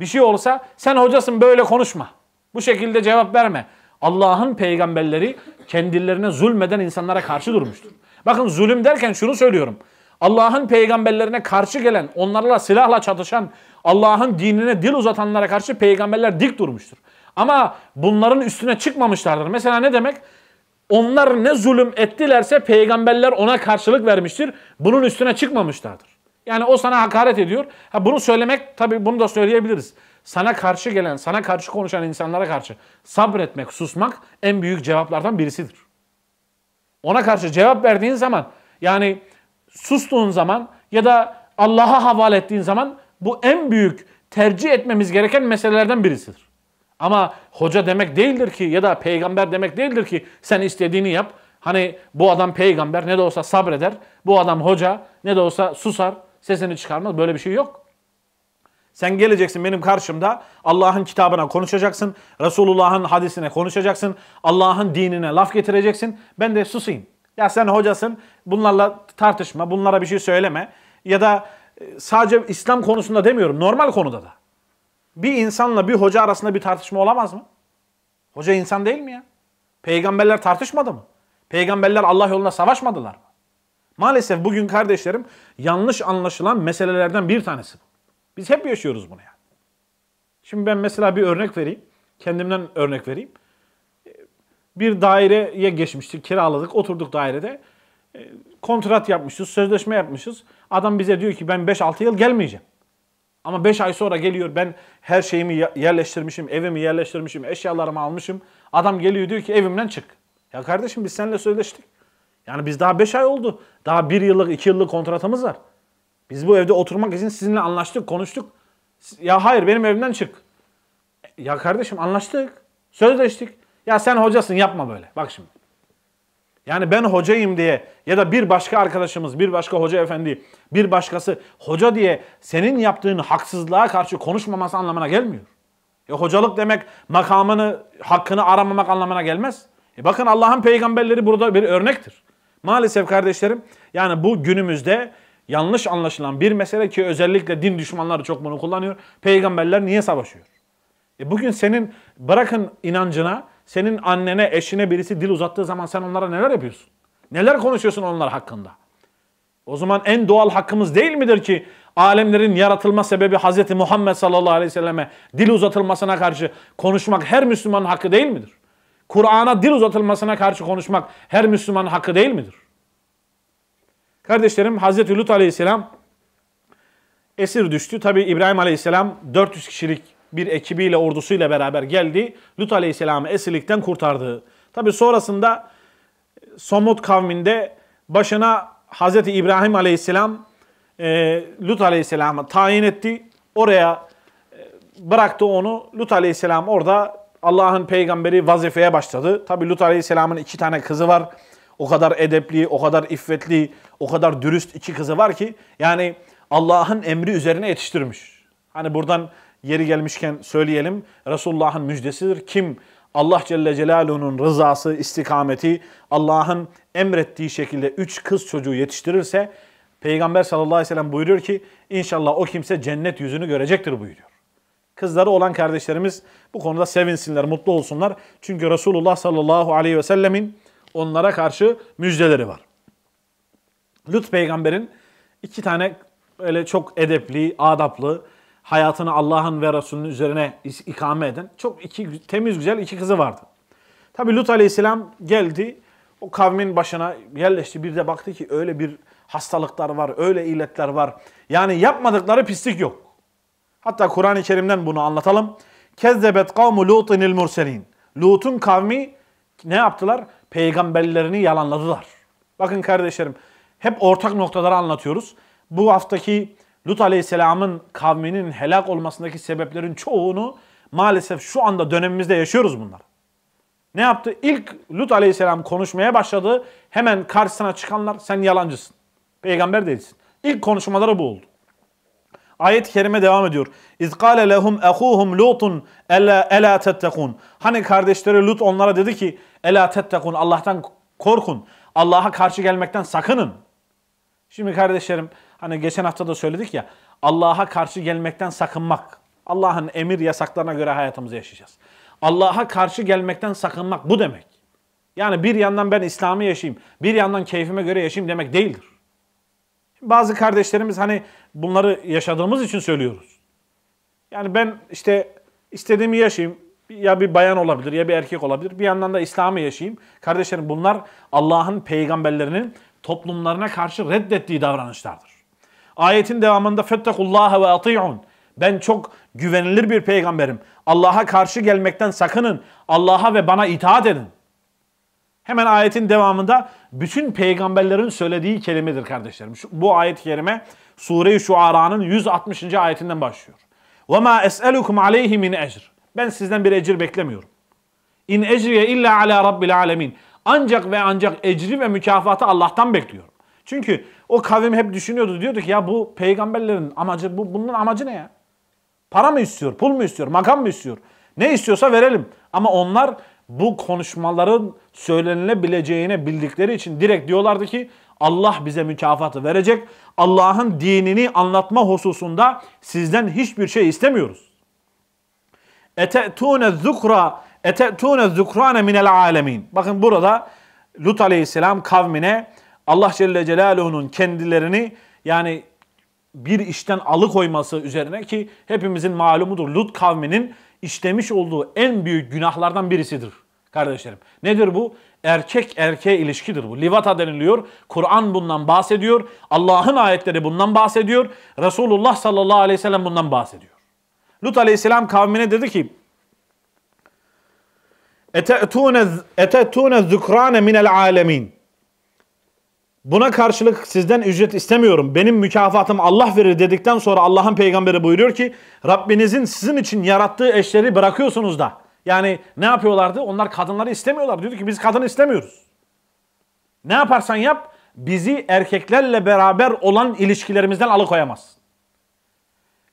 A: Bir şey olsa sen hocasın böyle konuşma. Bu şekilde cevap verme. Allah'ın peygamberleri kendilerine zulmeden insanlara karşı durmuştur. Bakın zulüm derken şunu söylüyorum. Allah'ın peygamberlerine karşı gelen, onlarla silahla çatışan, Allah'ın dinine dil uzatanlara karşı peygamberler dik durmuştur. Ama bunların üstüne çıkmamışlardır. Mesela ne demek? Onlar ne zulüm ettilerse peygamberler ona karşılık vermiştir. Bunun üstüne çıkmamışlardır. Yani o sana hakaret ediyor. Ha bunu söylemek tabii bunu da söyleyebiliriz. Sana karşı gelen, sana karşı konuşan insanlara karşı sabretmek, susmak en büyük cevaplardan birisidir. Ona karşı cevap verdiğin zaman yani sustuğun zaman ya da Allah'a havale ettiğin zaman bu en büyük tercih etmemiz gereken meselelerden birisidir. Ama hoca demek değildir ki ya da peygamber demek değildir ki sen istediğini yap. Hani bu adam peygamber ne de olsa sabreder. Bu adam hoca ne de olsa susar sesini çıkarmaz. Böyle bir şey yok. Sen geleceksin benim karşımda Allah'ın kitabına konuşacaksın. Resulullah'ın hadisine konuşacaksın. Allah'ın dinine laf getireceksin. Ben de susayım. Ya sen hocasın bunlarla tartışma, bunlara bir şey söyleme. Ya da e, sadece İslam konusunda demiyorum, normal konuda da. Bir insanla bir hoca arasında bir tartışma olamaz mı? Hoca insan değil mi ya? Peygamberler tartışmadı mı? Peygamberler Allah yolunda savaşmadılar mı? Maalesef bugün kardeşlerim yanlış anlaşılan meselelerden bir tanesi bu. Biz hep yaşıyoruz bunu yani. Şimdi ben mesela bir örnek vereyim. Kendimden örnek vereyim. Ee, bir daireye geçmiştik, kiraladık, oturduk dairede. Ee, kontrat yapmışız, sözleşme yapmışız. Adam bize diyor ki ben 5-6 yıl gelmeyeceğim. Ama 5 ay sonra geliyor ben her şeyimi yerleştirmişim, evimi yerleştirmişim, eşyalarımı almışım. Adam geliyor diyor ki evimden çık. Ya kardeşim biz seninle sözleştik. Yani biz daha 5 ay oldu. Daha 1 yıllık 2 yıllık kontratımız var. Biz bu evde oturmak için sizinle anlaştık, konuştuk. Ya hayır benim evimden çık. Ya kardeşim anlaştık. Sözleştik. Ya sen hocasın yapma böyle. Bak şimdi. Yani ben hocayım diye ya da bir başka arkadaşımız, bir başka hoca efendi, bir başkası hoca diye senin yaptığın haksızlığa karşı konuşmaması anlamına gelmiyor. E hocalık demek makamını, hakkını aramamak anlamına gelmez. E bakın Allah'ın peygamberleri burada bir örnektir. Maalesef kardeşlerim yani bu günümüzde yanlış anlaşılan bir mesele ki özellikle din düşmanları çok bunu kullanıyor. Peygamberler niye savaşıyor? E bugün senin bırakın inancına, senin annene, eşine birisi dil uzattığı zaman sen onlara neler yapıyorsun? Neler konuşuyorsun onlar hakkında? O zaman en doğal hakkımız değil midir ki alemlerin yaratılma sebebi Hz. Muhammed sallallahu aleyhi ve selleme dil uzatılmasına karşı konuşmak her Müslümanın hakkı değil midir? Kur'an'a dil uzatılmasına karşı konuşmak her Müslümanın hakkı değil midir? Kardeşlerim Hazreti Lut Aleyhisselam esir düştü. Tabi İbrahim Aleyhisselam 400 kişilik bir ekibiyle ordusuyla beraber geldi. Lut Aleyhisselam'ı esirlikten kurtardı. Tabi sonrasında Somut kavminde başına Hazreti İbrahim Aleyhisselam e, Lut Aleyhisselam'ı tayin etti. Oraya e, bıraktı onu. Lut Aleyhisselam orada Allah'ın peygamberi vazifeye başladı. Tabi Lut Aleyhisselam'ın iki tane kızı var. O kadar edepli, o kadar iffetli, o kadar dürüst iki kızı var ki yani Allah'ın emri üzerine yetiştirmiş. Hani buradan yeri gelmişken söyleyelim. Resulullah'ın müjdesidir. Kim Allah Celle Celaluhu'nun rızası, istikameti, Allah'ın emrettiği şekilde üç kız çocuğu yetiştirirse Peygamber sallallahu aleyhi ve sellem buyuruyor ki inşallah o kimse cennet yüzünü görecektir buyuruyor. Kızları olan kardeşlerimiz bu konuda sevinsinler, mutlu olsunlar. Çünkü Resulullah sallallahu aleyhi ve sellemin onlara karşı müjdeleri var. Lut peygamberin iki tane öyle çok edepli, adaplı, hayatını Allah'ın ve Resulünün üzerine ikame eden çok iki temiz güzel iki kızı vardı. Tabi Lut aleyhisselam geldi, o kavmin başına yerleşti. Bir de baktı ki öyle bir hastalıklar var, öyle illetler var. Yani yapmadıkları pislik yok. Hatta Kur'an-ı Kerim'den bunu anlatalım. Kezzebet kavmu Lut'inil murselin. Lut'un kavmi ne yaptılar? Peygamberlerini yalanladılar. Bakın kardeşlerim hep ortak noktaları anlatıyoruz. Bu haftaki Lut Aleyhisselam'ın kavminin helak olmasındaki sebeplerin çoğunu maalesef şu anda dönemimizde yaşıyoruz bunlar. Ne yaptı? İlk Lut Aleyhisselam konuşmaya başladı. Hemen karşısına çıkanlar sen yalancısın. Peygamber değilsin. İlk konuşmaları bu oldu. Ayet-i kerime devam ediyor. İzkale lehum ehuhum lutun ela ela tettekun. Hani kardeşleri Lut onlara dedi ki ela tettekun Allah'tan korkun. Allah'a karşı gelmekten sakının. Şimdi kardeşlerim hani geçen hafta da söyledik ya Allah'a karşı gelmekten sakınmak. Allah'ın emir yasaklarına göre hayatımızı yaşayacağız. Allah'a karşı gelmekten sakınmak bu demek. Yani bir yandan ben İslam'ı yaşayayım, bir yandan keyfime göre yaşayayım demek değildir. Bazı kardeşlerimiz hani bunları yaşadığımız için söylüyoruz. Yani ben işte istediğimi yaşayayım. Ya bir bayan olabilir ya bir erkek olabilir. Bir yandan da İslam'ı yaşayayım. Kardeşlerim bunlar Allah'ın peygamberlerinin toplumlarına karşı reddettiği davranışlardır. Ayetin devamında fettekullâhe ve ati'un. Ben çok güvenilir bir peygamberim. Allah'a karşı gelmekten sakının. Allah'a ve bana itaat edin. Hemen ayetin devamında bütün peygamberlerin söylediği kelimedir kardeşlerim. Şu, bu ayet-i kerime Sure-i Şuara'nın 160. ayetinden başlıyor. وَمَا أَسْأَلُكُمْ عَلَيْهِ min اَجْرٍ Ben sizden bir ecir beklemiyorum. İn ecriye illa ala rabbil alemin. Ancak ve ancak ecri ve mükafatı Allah'tan bekliyorum. Çünkü o kavim hep düşünüyordu. Diyordu ki ya bu peygamberlerin amacı, bu, bunun amacı ne ya? Para mı istiyor, pul mu istiyor, makam mı istiyor? Ne istiyorsa verelim. Ama onlar bu konuşmaların söylenilebileceğine bildikleri için direkt diyorlardı ki Allah bize mükafatı verecek. Allah'ın dinini anlatma hususunda sizden hiçbir şey istemiyoruz. Ete'tûne zukra ete'tûne zukrâne minel âlemîn. Bakın burada Lut aleyhisselam kavmine Allah Celle Celaluhu'nun kendilerini yani bir işten alıkoyması üzerine ki hepimizin malumudur Lut kavminin işlemiş olduğu en büyük günahlardan birisidir kardeşlerim. Nedir bu? erkek erkeğe ilişkidir bu. Livata deniliyor. Kur'an bundan bahsediyor. Allah'ın ayetleri bundan bahsediyor. Resulullah sallallahu aleyhi ve sellem bundan bahsediyor. Lut aleyhisselam kavmine dedi ki Etetune zukrane minel alemin. Buna karşılık sizden ücret istemiyorum. Benim mükafatım Allah verir dedikten sonra Allah'ın peygamberi buyuruyor ki Rabbinizin sizin için yarattığı eşleri bırakıyorsunuz da yani ne yapıyorlardı? Onlar kadınları istemiyorlar. Diyordu ki biz kadın istemiyoruz. Ne yaparsan yap bizi erkeklerle beraber olan ilişkilerimizden alıkoyamazsın.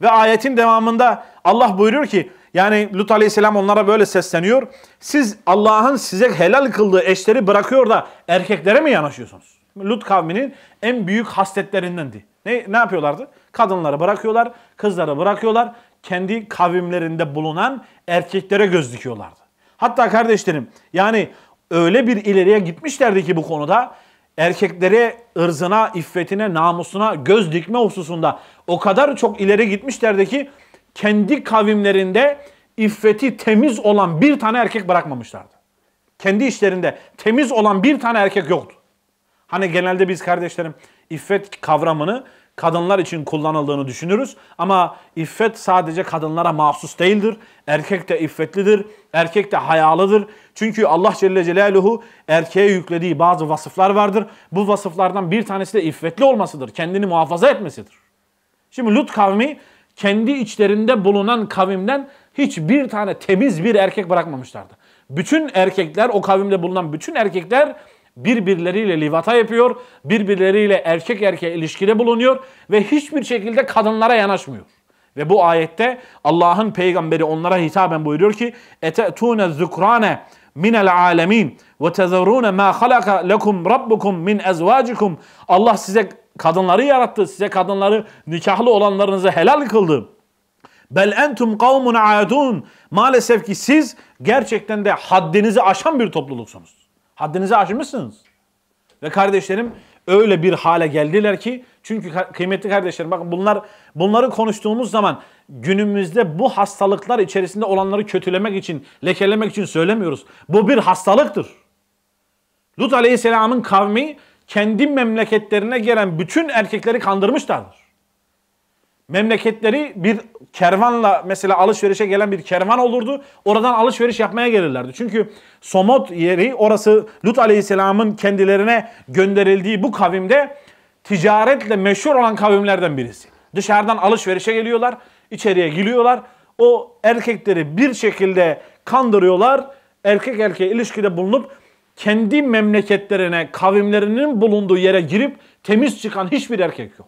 A: Ve ayetin devamında Allah buyuruyor ki yani Lut Aleyhisselam onlara böyle sesleniyor. Siz Allah'ın size helal kıldığı eşleri bırakıyor da erkeklere mi yanaşıyorsunuz? Lut kavminin en büyük hasletlerindendi. Ne, ne yapıyorlardı? Kadınları bırakıyorlar, kızları bırakıyorlar kendi kavimlerinde bulunan erkeklere göz dikiyorlardı. Hatta kardeşlerim yani öyle bir ileriye gitmişlerdi ki bu konuda erkeklere, ırzına, iffetine, namusuna göz dikme hususunda o kadar çok ileri gitmişlerdi ki kendi kavimlerinde iffeti temiz olan bir tane erkek bırakmamışlardı. Kendi işlerinde temiz olan bir tane erkek yoktu. Hani genelde biz kardeşlerim iffet kavramını kadınlar için kullanıldığını düşünürüz. Ama iffet sadece kadınlara mahsus değildir. Erkek de iffetlidir. Erkek de hayalıdır. Çünkü Allah Celle Celaluhu erkeğe yüklediği bazı vasıflar vardır. Bu vasıflardan bir tanesi de iffetli olmasıdır. Kendini muhafaza etmesidir. Şimdi Lut kavmi kendi içlerinde bulunan kavimden hiçbir tane temiz bir erkek bırakmamışlardı. Bütün erkekler, o kavimde bulunan bütün erkekler birbirleriyle livata yapıyor, birbirleriyle erkek erkeğe ilişkide bulunuyor ve hiçbir şekilde kadınlara yanaşmıyor. Ve bu ayette Allah'ın peygamberi onlara hitaben buyuruyor ki etetune zukrane minel alemin ve tezerune ma halaka lekum rabbukum min ezvacikum Allah size kadınları yarattı, size kadınları nikahlı olanlarınızı helal kıldı. Bel entum kavmun adun. Maalesef ki siz gerçekten de haddinizi aşan bir topluluksunuz. Haddinizi aşmışsınız. Ve kardeşlerim öyle bir hale geldiler ki çünkü kıymetli kardeşlerim bakın bunlar bunları konuştuğumuz zaman günümüzde bu hastalıklar içerisinde olanları kötülemek için, lekelemek için söylemiyoruz. Bu bir hastalıktır. Lut Aleyhisselam'ın kavmi kendi memleketlerine gelen bütün erkekleri kandırmışlardır memleketleri bir kervanla mesela alışverişe gelen bir kervan olurdu. Oradan alışveriş yapmaya gelirlerdi. Çünkü Somot yeri orası Lut Aleyhisselam'ın kendilerine gönderildiği bu kavimde ticaretle meşhur olan kavimlerden birisi. Dışarıdan alışverişe geliyorlar, içeriye giriyorlar. O erkekleri bir şekilde kandırıyorlar. Erkek erkeğe ilişkide bulunup kendi memleketlerine, kavimlerinin bulunduğu yere girip temiz çıkan hiçbir erkek yok.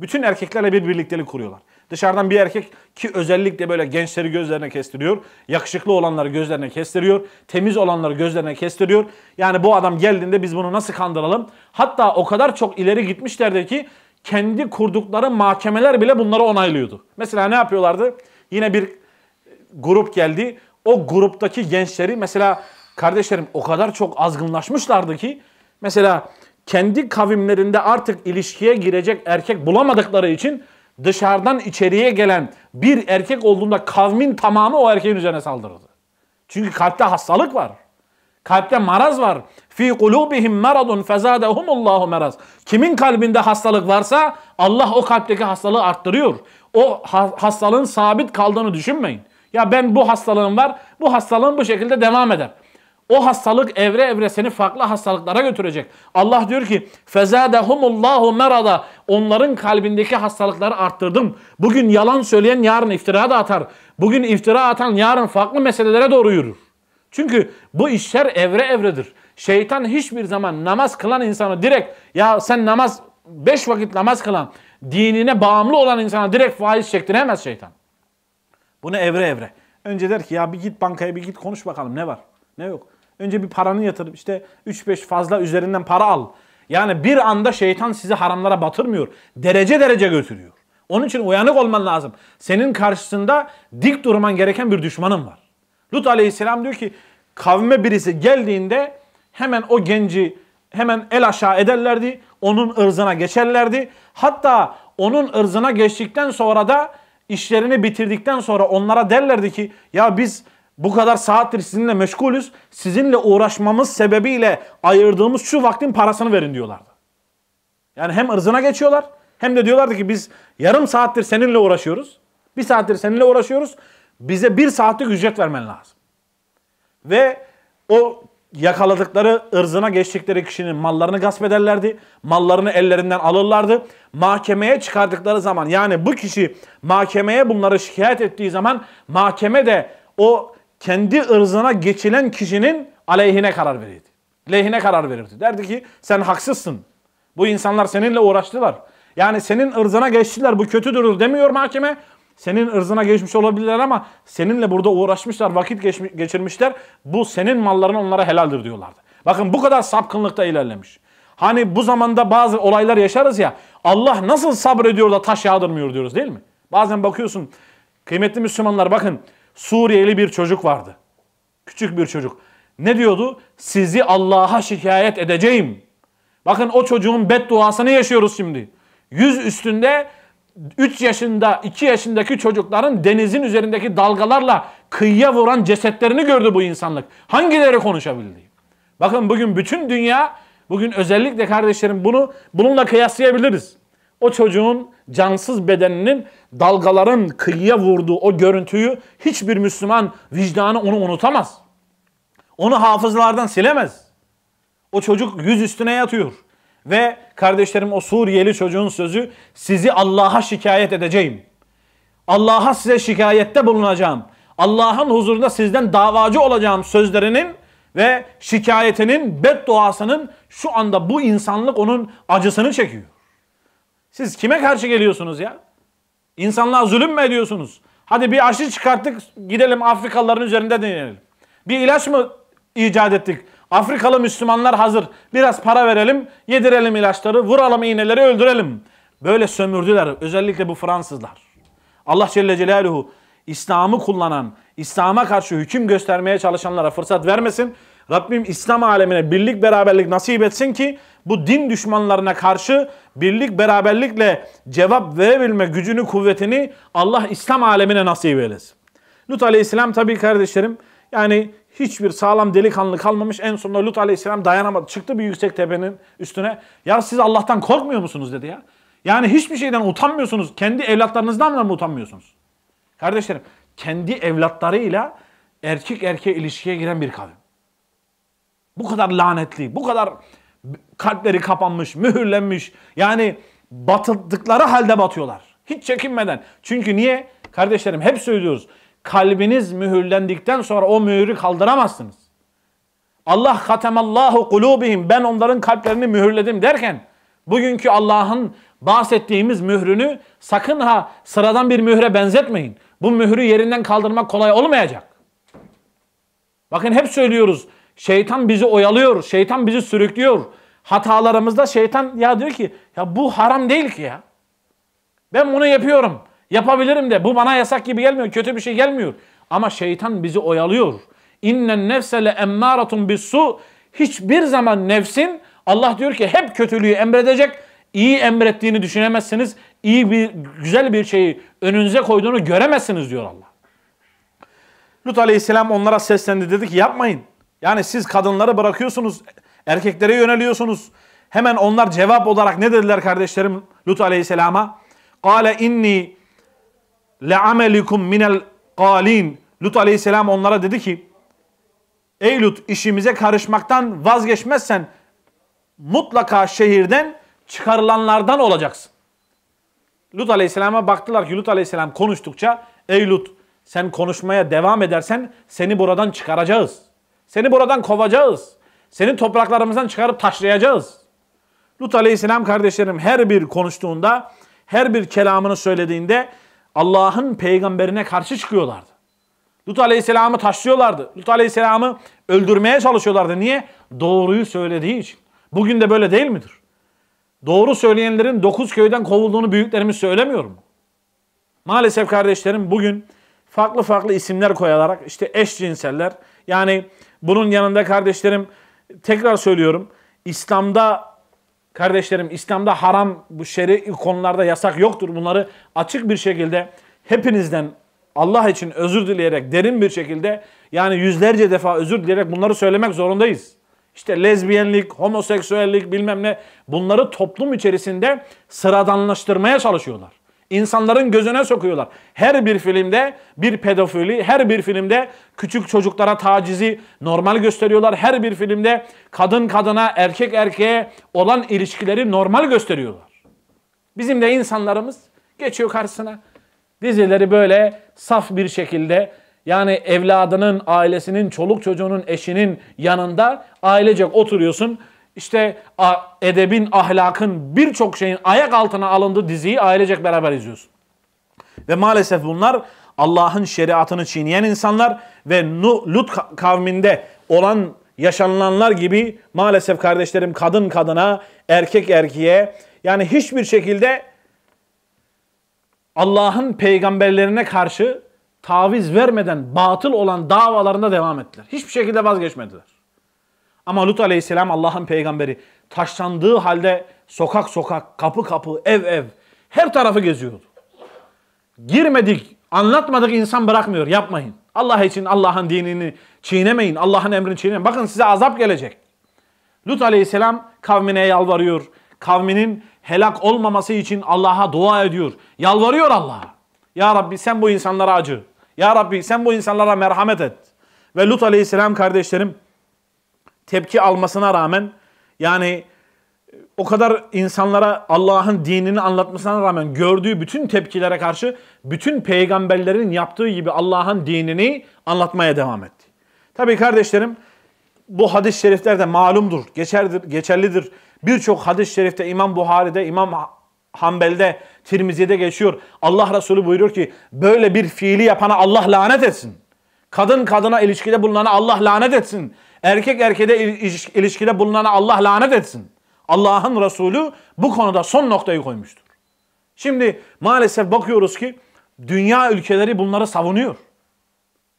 A: Bütün erkeklerle bir birliktelik kuruyorlar. Dışarıdan bir erkek ki özellikle böyle gençleri gözlerine kestiriyor. Yakışıklı olanları gözlerine kestiriyor. Temiz olanları gözlerine kestiriyor. Yani bu adam geldiğinde biz bunu nasıl kandıralım? Hatta o kadar çok ileri gitmişlerdi ki kendi kurdukları mahkemeler bile bunları onaylıyordu. Mesela ne yapıyorlardı? Yine bir grup geldi. O gruptaki gençleri mesela kardeşlerim o kadar çok azgınlaşmışlardı ki mesela kendi kavimlerinde artık ilişkiye girecek erkek bulamadıkları için dışarıdan içeriye gelen bir erkek olduğunda kavmin tamamı o erkeğin üzerine saldırırdı. Çünkü kalpte hastalık var. Kalpte maraz var. Fi kulubihim maradun fezadehumullahu maraz. Kimin kalbinde hastalık varsa Allah o kalpteki hastalığı arttırıyor. O hastalığın sabit kaldığını düşünmeyin. Ya ben bu hastalığım var. Bu hastalığım bu şekilde devam eder. O hastalık evre evre seni farklı hastalıklara götürecek. Allah diyor ki fezadehumullahu merada onların kalbindeki hastalıkları arttırdım. Bugün yalan söyleyen yarın iftira da atar. Bugün iftira atan yarın farklı meselelere doğru yürür. Çünkü bu işler evre evredir. Şeytan hiçbir zaman namaz kılan insana direkt ya sen namaz beş vakit namaz kılan dinine bağımlı olan insana direkt faiz çektiremez şeytan. Bunu evre evre. Önce der ki ya bir git bankaya bir git konuş bakalım ne var ne yok. Önce bir paranı yatırıp işte 3-5 fazla üzerinden para al. Yani bir anda şeytan sizi haramlara batırmıyor. Derece derece götürüyor. Onun için uyanık olman lazım. Senin karşısında dik durman gereken bir düşmanın var. Lut aleyhisselam diyor ki kavme birisi geldiğinde hemen o genci hemen el aşağı ederlerdi. Onun ırzına geçerlerdi. Hatta onun ırzına geçtikten sonra da işlerini bitirdikten sonra onlara derlerdi ki ya biz bu kadar saattir sizinle meşgulüz. Sizinle uğraşmamız sebebiyle ayırdığımız şu vaktin parasını verin diyorlardı. Yani hem ırzına geçiyorlar hem de diyorlardı ki biz yarım saattir seninle uğraşıyoruz. Bir saattir seninle uğraşıyoruz. Bize bir saatlik ücret vermen lazım. Ve o yakaladıkları ırzına geçtikleri kişinin mallarını gasp ederlerdi. Mallarını ellerinden alırlardı. Mahkemeye çıkardıkları zaman yani bu kişi mahkemeye bunları şikayet ettiği zaman mahkeme de o kendi ırzına geçilen kişinin aleyhine karar verirdi. Lehine karar verirdi. Derdi ki sen haksızsın. Bu insanlar seninle uğraştılar. Yani senin ırzına geçtiler bu kötüdür demiyor mahkeme. Senin ırzına geçmiş olabilirler ama seninle burada uğraşmışlar, vakit geçirmişler. Bu senin malların onlara helaldir diyorlardı. Bakın bu kadar sapkınlıkta ilerlemiş. Hani bu zamanda bazı olaylar yaşarız ya Allah nasıl sabrediyor da taş yağdırmıyor diyoruz değil mi? Bazen bakıyorsun kıymetli Müslümanlar bakın Suriyeli bir çocuk vardı. Küçük bir çocuk. Ne diyordu? Sizi Allah'a şikayet edeceğim. Bakın o çocuğun bedduasını yaşıyoruz şimdi. Yüz üstünde 3 yaşında, 2 yaşındaki çocukların denizin üzerindeki dalgalarla kıyıya vuran cesetlerini gördü bu insanlık. Hangileri konuşabildi? Bakın bugün bütün dünya, bugün özellikle kardeşlerim bunu bununla kıyaslayabiliriz. O çocuğun cansız bedeninin dalgaların kıyıya vurduğu o görüntüyü hiçbir Müslüman vicdanı onu unutamaz. Onu hafızlardan silemez. O çocuk yüz üstüne yatıyor. Ve kardeşlerim o Suriyeli çocuğun sözü sizi Allah'a şikayet edeceğim. Allah'a size şikayette bulunacağım. Allah'ın huzurunda sizden davacı olacağım sözlerinin ve şikayetinin, bedduasının şu anda bu insanlık onun acısını çekiyor. Siz kime karşı geliyorsunuz ya? İnsanlığa zulüm mü ediyorsunuz? Hadi bir aşı çıkarttık gidelim Afrikalıların üzerinde deneyelim. Bir ilaç mı icat ettik? Afrikalı Müslümanlar hazır. Biraz para verelim, yedirelim ilaçları, vuralım iğneleri, öldürelim. Böyle sömürdüler. Özellikle bu Fransızlar. Allah Celle Celaluhu İslam'ı kullanan, İslam'a karşı hüküm göstermeye çalışanlara fırsat vermesin. Rabbim İslam alemine birlik beraberlik nasip etsin ki bu din düşmanlarına karşı birlik beraberlikle cevap verebilme gücünü, kuvvetini Allah İslam alemine nasip eylesin. Lut aleyhisselam tabii kardeşlerim yani hiçbir sağlam delikanlı kalmamış. En sonunda Lut aleyhisselam dayanamadı. Çıktı bir yüksek tepenin üstüne. Ya siz Allah'tan korkmuyor musunuz dedi ya. Yani hiçbir şeyden utanmıyorsunuz. Kendi evlatlarınızdan mı utanmıyorsunuz? Kardeşlerim kendi evlatlarıyla erkek erkeğe ilişkiye giren bir kavim. Bu kadar lanetli, bu kadar kalpleri kapanmış, mühürlenmiş. Yani batıldıkları halde batıyorlar. Hiç çekinmeden. Çünkü niye? Kardeşlerim hep söylüyoruz. Kalbiniz mühürlendikten sonra o mühürü kaldıramazsınız. Allah katemallahu kulubihim ben onların kalplerini mühürledim derken bugünkü Allah'ın bahsettiğimiz mührünü sakın ha sıradan bir mühre benzetmeyin. Bu mührü yerinden kaldırmak kolay olmayacak. Bakın hep söylüyoruz. Şeytan bizi oyalıyor. Şeytan bizi sürüklüyor. Hatalarımızda şeytan ya diyor ki ya bu haram değil ki ya. Ben bunu yapıyorum. Yapabilirim de. Bu bana yasak gibi gelmiyor. Kötü bir şey gelmiyor. Ama şeytan bizi oyalıyor. İnnen nefse emmaratun emmâratun su. Hiçbir zaman nefsin Allah diyor ki hep kötülüğü emredecek. İyi emrettiğini düşünemezsiniz. İyi bir güzel bir şeyi önünüze koyduğunu göremezsiniz diyor Allah. Lut aleyhisselam onlara seslendi dedi ki yapmayın. Yani siz kadınları bırakıyorsunuz, erkeklere yöneliyorsunuz. Hemen onlar cevap olarak ne dediler kardeşlerim Lut aleyhisselama? Kale inni le'amelikum minel qalin. Lut aleyhisselam onlara dedi ki, Ey Lut işimize karışmaktan vazgeçmezsen mutlaka şehirden çıkarılanlardan olacaksın. Lut aleyhisselama baktılar ki Lut aleyhisselam konuştukça, Ey Lut sen konuşmaya devam edersen seni buradan çıkaracağız.'' Seni buradan kovacağız. Senin topraklarımızdan çıkarıp taşlayacağız. Lut aleyhisselam kardeşlerim her bir konuştuğunda, her bir kelamını söylediğinde Allah'ın peygamberine karşı çıkıyorlardı. Lut aleyhisselamı taşlıyorlardı. Lut aleyhisselamı öldürmeye çalışıyorlardı. Niye? Doğruyu söylediği için. Bugün de böyle değil midir? Doğru söyleyenlerin dokuz köyden kovulduğunu büyüklerimiz söylemiyor mu? Maalesef kardeşlerim bugün farklı farklı isimler koyarak işte eşcinseller yani bunun yanında kardeşlerim tekrar söylüyorum. İslam'da kardeşlerim İslam'da haram bu şer'i konularda yasak yoktur. Bunları açık bir şekilde hepinizden Allah için özür dileyerek derin bir şekilde yani yüzlerce defa özür dileyerek bunları söylemek zorundayız. İşte lezbiyenlik, homoseksüellik bilmem ne bunları toplum içerisinde sıradanlaştırmaya çalışıyorlar insanların gözüne sokuyorlar. Her bir filmde bir pedofili, her bir filmde küçük çocuklara tacizi normal gösteriyorlar. Her bir filmde kadın kadına, erkek erkeğe olan ilişkileri normal gösteriyorlar. Bizim de insanlarımız geçiyor karşısına. Dizileri böyle saf bir şekilde yani evladının, ailesinin, çoluk çocuğunun, eşinin yanında ailecek oturuyorsun. İşte edebin, ahlakın birçok şeyin ayak altına alındığı diziyi ailecek beraber izliyoruz. Ve maalesef bunlar Allah'ın şeriatını çiğneyen insanlar ve Lut kavminde olan yaşanılanlar gibi maalesef kardeşlerim kadın kadına, erkek erkeğe yani hiçbir şekilde Allah'ın peygamberlerine karşı taviz vermeden batıl olan davalarında devam ettiler. Hiçbir şekilde vazgeçmediler. Ama Lut aleyhisselam Allah'ın peygamberi taşlandığı halde sokak sokak, kapı kapı, ev ev her tarafı geziyordu. Girmedik, anlatmadık insan bırakmıyor. Yapmayın. Allah için Allah'ın dinini çiğnemeyin. Allah'ın emrini çiğnemeyin. Bakın size azap gelecek. Lut aleyhisselam kavmine yalvarıyor. Kavminin helak olmaması için Allah'a dua ediyor. Yalvarıyor Allah'a. Ya Rabbi sen bu insanlara acı. Ya Rabbi sen bu insanlara merhamet et. Ve Lut aleyhisselam kardeşlerim tepki almasına rağmen yani o kadar insanlara Allah'ın dinini anlatmasına rağmen gördüğü bütün tepkilere karşı bütün peygamberlerin yaptığı gibi Allah'ın dinini anlatmaya devam etti. Tabii kardeşlerim bu hadis-i şerifler de malumdur, geçerdir, geçerlidir. Birçok hadis-i şerifte İmam Buhari'de, İmam Hanbel'de, Tirmizi'de geçiyor. Allah Resulü buyuruyor ki böyle bir fiili yapana Allah lanet etsin. Kadın kadına ilişkide bulunana Allah lanet etsin. Erkek erkede ilişkide bulunana Allah lanet etsin. Allah'ın Resulü bu konuda son noktayı koymuştur. Şimdi maalesef bakıyoruz ki dünya ülkeleri bunları savunuyor.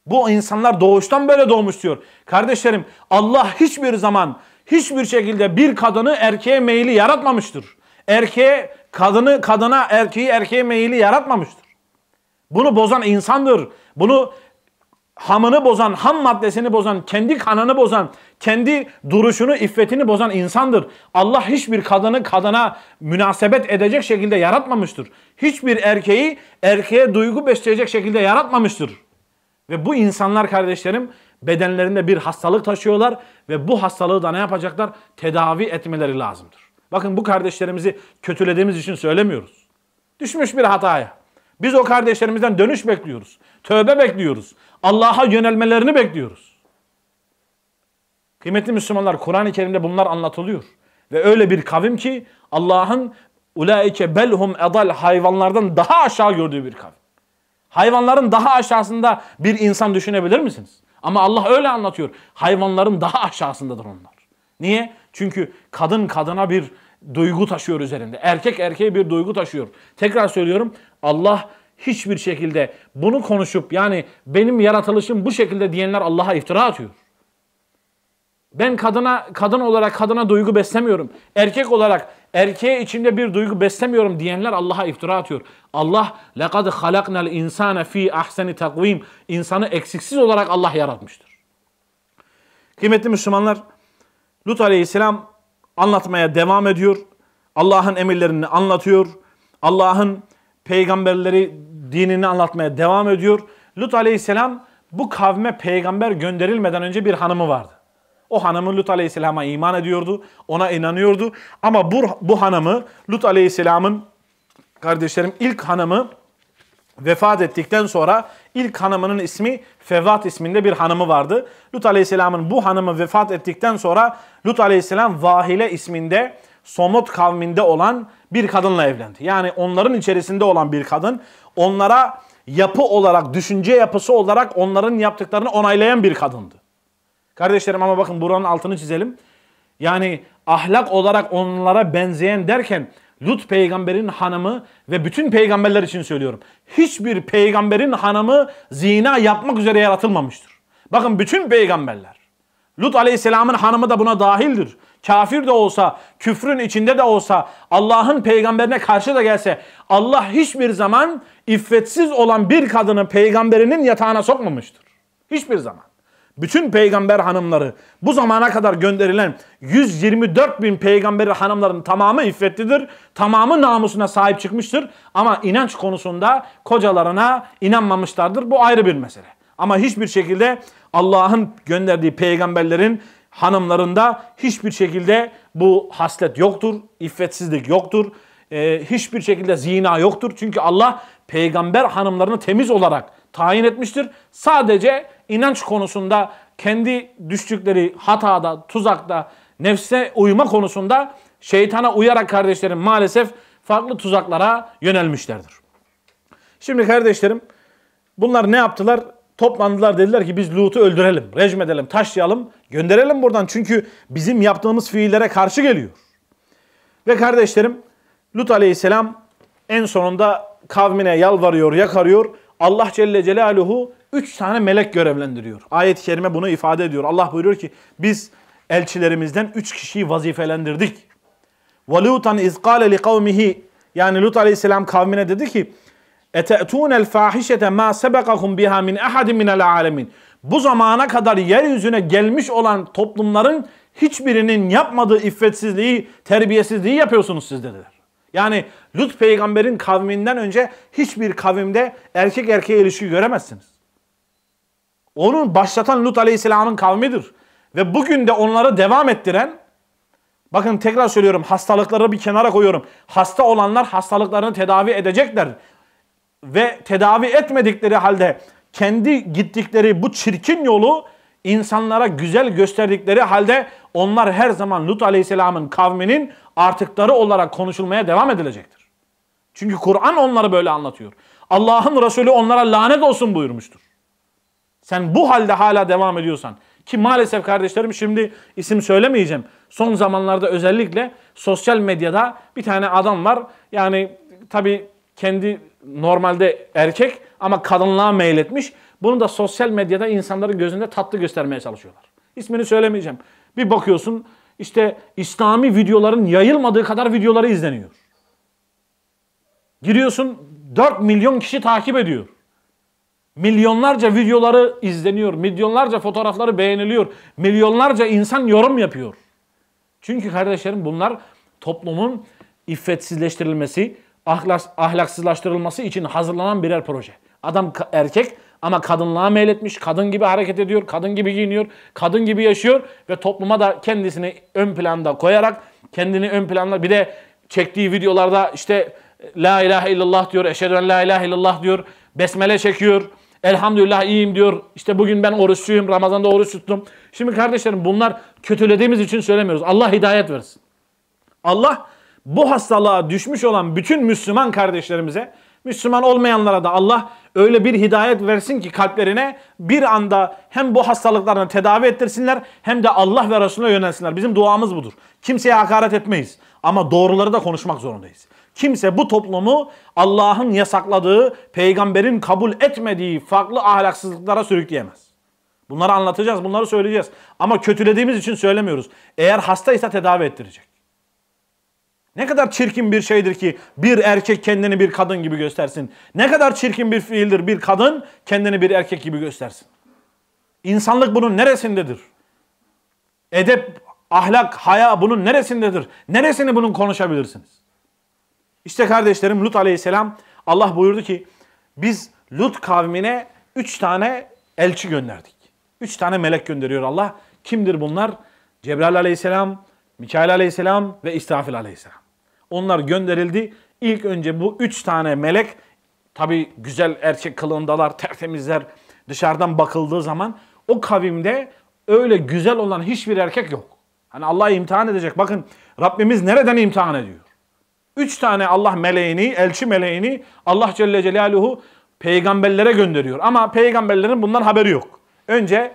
A: Bu insanlar doğuştan böyle doğmuş diyor. Kardeşlerim Allah hiçbir zaman hiçbir şekilde bir kadını erkeğe meyli yaratmamıştır. Erkeğe kadını kadına erkeği erkeğe meyli yaratmamıştır. Bunu bozan insandır. Bunu hamını bozan, ham maddesini bozan, kendi kanını bozan, kendi duruşunu, iffetini bozan insandır. Allah hiçbir kadını kadına münasebet edecek şekilde yaratmamıştır. Hiçbir erkeği erkeğe duygu besleyecek şekilde yaratmamıştır. Ve bu insanlar kardeşlerim bedenlerinde bir hastalık taşıyorlar ve bu hastalığı da ne yapacaklar? Tedavi etmeleri lazımdır. Bakın bu kardeşlerimizi kötülediğimiz için söylemiyoruz. Düşmüş bir hataya. Biz o kardeşlerimizden dönüş bekliyoruz. Tövbe bekliyoruz. Allah'a yönelmelerini bekliyoruz. Kıymetli Müslümanlar Kur'an-ı Kerim'de bunlar anlatılıyor. Ve öyle bir kavim ki Allah'ın ulaike belhum edal hayvanlardan daha aşağı gördüğü bir kavim. Hayvanların daha aşağısında bir insan düşünebilir misiniz? Ama Allah öyle anlatıyor. Hayvanların daha aşağısındadır onlar. Niye? Çünkü kadın kadına bir duygu taşıyor üzerinde. Erkek erkeğe bir duygu taşıyor. Tekrar söylüyorum. Allah hiçbir şekilde bunu konuşup yani benim yaratılışım bu şekilde diyenler Allah'a iftira atıyor. Ben kadına kadın olarak kadına duygu beslemiyorum. Erkek olarak erkeğe içimde bir duygu beslemiyorum diyenler Allah'a iftira atıyor. Allah laqad halaknal insane fi ahseni takvim. İnsanı eksiksiz olarak Allah yaratmıştır. Kıymetli Müslümanlar, Lut Aleyhisselam anlatmaya devam ediyor. Allah'ın emirlerini anlatıyor. Allah'ın peygamberleri dinini anlatmaya devam ediyor. Lut aleyhisselam bu kavme peygamber gönderilmeden önce bir hanımı vardı. O hanımı Lut aleyhisselama iman ediyordu. Ona inanıyordu. Ama bu, bu hanımı Lut aleyhisselamın kardeşlerim ilk hanımı vefat ettikten sonra ilk hanımının ismi Fevat isminde bir hanımı vardı. Lut aleyhisselamın bu hanımı vefat ettikten sonra Lut aleyhisselam Vahile isminde Somut kavminde olan bir kadınla evlendi. Yani onların içerisinde olan bir kadın onlara yapı olarak, düşünce yapısı olarak onların yaptıklarını onaylayan bir kadındı. Kardeşlerim ama bakın buranın altını çizelim. Yani ahlak olarak onlara benzeyen derken Lut peygamberin hanımı ve bütün peygamberler için söylüyorum. Hiçbir peygamberin hanımı zina yapmak üzere yaratılmamıştır. Bakın bütün peygamberler. Lut Aleyhisselam'ın hanımı da buna dahildir. Kafir de olsa, küfrün içinde de olsa, Allah'ın peygamberine karşı da gelse Allah hiçbir zaman iffetsiz olan bir kadını peygamberinin yatağına sokmamıştır. Hiçbir zaman. Bütün peygamber hanımları bu zamana kadar gönderilen 124 bin peygamberi hanımların tamamı iffetlidir. Tamamı namusuna sahip çıkmıştır. Ama inanç konusunda kocalarına inanmamışlardır. Bu ayrı bir mesele. Ama hiçbir şekilde Allah'ın gönderdiği peygamberlerin hanımlarında hiçbir şekilde bu haslet yoktur, iffetsizlik yoktur, e, hiçbir şekilde zina yoktur. Çünkü Allah peygamber hanımlarını temiz olarak tayin etmiştir. Sadece inanç konusunda kendi düştükleri hatada, tuzakta, nefse uyma konusunda şeytana uyarak kardeşlerim maalesef farklı tuzaklara yönelmişlerdir. Şimdi kardeşlerim bunlar ne yaptılar? Toplandılar dediler ki biz Lut'u öldürelim, rejim edelim, taşlayalım, gönderelim buradan. Çünkü bizim yaptığımız fiillere karşı geliyor. Ve kardeşlerim Lut aleyhisselam en sonunda kavmine yalvarıyor, yakarıyor. Allah Celle Celaluhu üç tane melek görevlendiriyor. Ayet-i Kerime bunu ifade ediyor. Allah buyuruyor ki biz elçilerimizden üç kişiyi vazifelendirdik. وَلُوتًا اِذْ قَالَ لِقَوْمِهِ Yani Lut aleyhisselam kavmine dedi ki اَتَأْتُونَ الْفَاحِشَةَ مَا سَبَقَهُمْ بِهَا مِنْ اَحَدٍ مِنَ الْعَالَمِينَ Bu zamana kadar yeryüzüne gelmiş olan toplumların hiçbirinin yapmadığı iffetsizliği, terbiyesizliği yapıyorsunuz siz dediler. Yani Lut peygamberin kavminden önce hiçbir kavimde erkek erkeğe ilişki göremezsiniz. Onun başlatan Lut aleyhisselamın kavmidir. Ve bugün de onları devam ettiren, bakın tekrar söylüyorum hastalıkları bir kenara koyuyorum. Hasta olanlar hastalıklarını tedavi edecekler ve tedavi etmedikleri halde kendi gittikleri bu çirkin yolu insanlara güzel gösterdikleri halde onlar her zaman Lut Aleyhisselam'ın kavminin artıkları olarak konuşulmaya devam edilecektir. Çünkü Kur'an onları böyle anlatıyor. Allah'ın Resulü onlara lanet olsun buyurmuştur. Sen bu halde hala devam ediyorsan ki maalesef kardeşlerim şimdi isim söylemeyeceğim. Son zamanlarda özellikle sosyal medyada bir tane adam var. Yani tabii kendi normalde erkek ama kadınlığa meyletmiş. Bunu da sosyal medyada insanların gözünde tatlı göstermeye çalışıyorlar. İsmini söylemeyeceğim. Bir bakıyorsun işte İslami videoların yayılmadığı kadar videoları izleniyor. Giriyorsun 4 milyon kişi takip ediyor. Milyonlarca videoları izleniyor, milyonlarca fotoğrafları beğeniliyor, milyonlarca insan yorum yapıyor. Çünkü kardeşlerim bunlar toplumun iffetsizleştirilmesi, ahlaksızlaştırılması için hazırlanan birer proje. Adam erkek ama kadınlığa meyletmiş, kadın gibi hareket ediyor, kadın gibi giyiniyor, kadın gibi yaşıyor ve topluma da kendisini ön planda koyarak kendini ön planda bir de çektiği videolarda işte la ilahe illallah diyor, eşhedü en la ilahe illallah diyor, besmele çekiyor, elhamdülillah iyiyim diyor, işte bugün ben oruçluyum, Ramazan'da oruç tuttum. Şimdi kardeşlerim bunlar kötülediğimiz için söylemiyoruz. Allah hidayet versin. Allah bu hastalığa düşmüş olan bütün Müslüman kardeşlerimize, Müslüman olmayanlara da Allah öyle bir hidayet versin ki kalplerine bir anda hem bu hastalıklarını tedavi ettirsinler hem de Allah ve Resulüne yönelsinler. Bizim duamız budur. Kimseye hakaret etmeyiz ama doğruları da konuşmak zorundayız. Kimse bu toplumu Allah'ın yasakladığı, peygamberin kabul etmediği farklı ahlaksızlıklara sürükleyemez. Bunları anlatacağız, bunları söyleyeceğiz. Ama kötülediğimiz için söylemiyoruz. Eğer hastaysa tedavi ettirecek. Ne kadar çirkin bir şeydir ki bir erkek kendini bir kadın gibi göstersin. Ne kadar çirkin bir fiildir bir kadın kendini bir erkek gibi göstersin. İnsanlık bunun neresindedir? Edep, ahlak, haya bunun neresindedir? Neresini bunun konuşabilirsiniz? İşte kardeşlerim Lut aleyhisselam Allah buyurdu ki biz Lut kavmine üç tane elçi gönderdik. Üç tane melek gönderiyor Allah. Kimdir bunlar? Cebrail aleyhisselam, Mikail aleyhisselam ve İsrafil aleyhisselam. Onlar gönderildi. İlk önce bu üç tane melek tabi güzel erkek kılığındalar, tertemizler dışarıdan bakıldığı zaman o kavimde öyle güzel olan hiçbir erkek yok. Hani Allah imtihan edecek. Bakın Rabbimiz nereden imtihan ediyor? Üç tane Allah meleğini, elçi meleğini Allah Celle Celaluhu peygamberlere gönderiyor. Ama peygamberlerin bundan haberi yok. Önce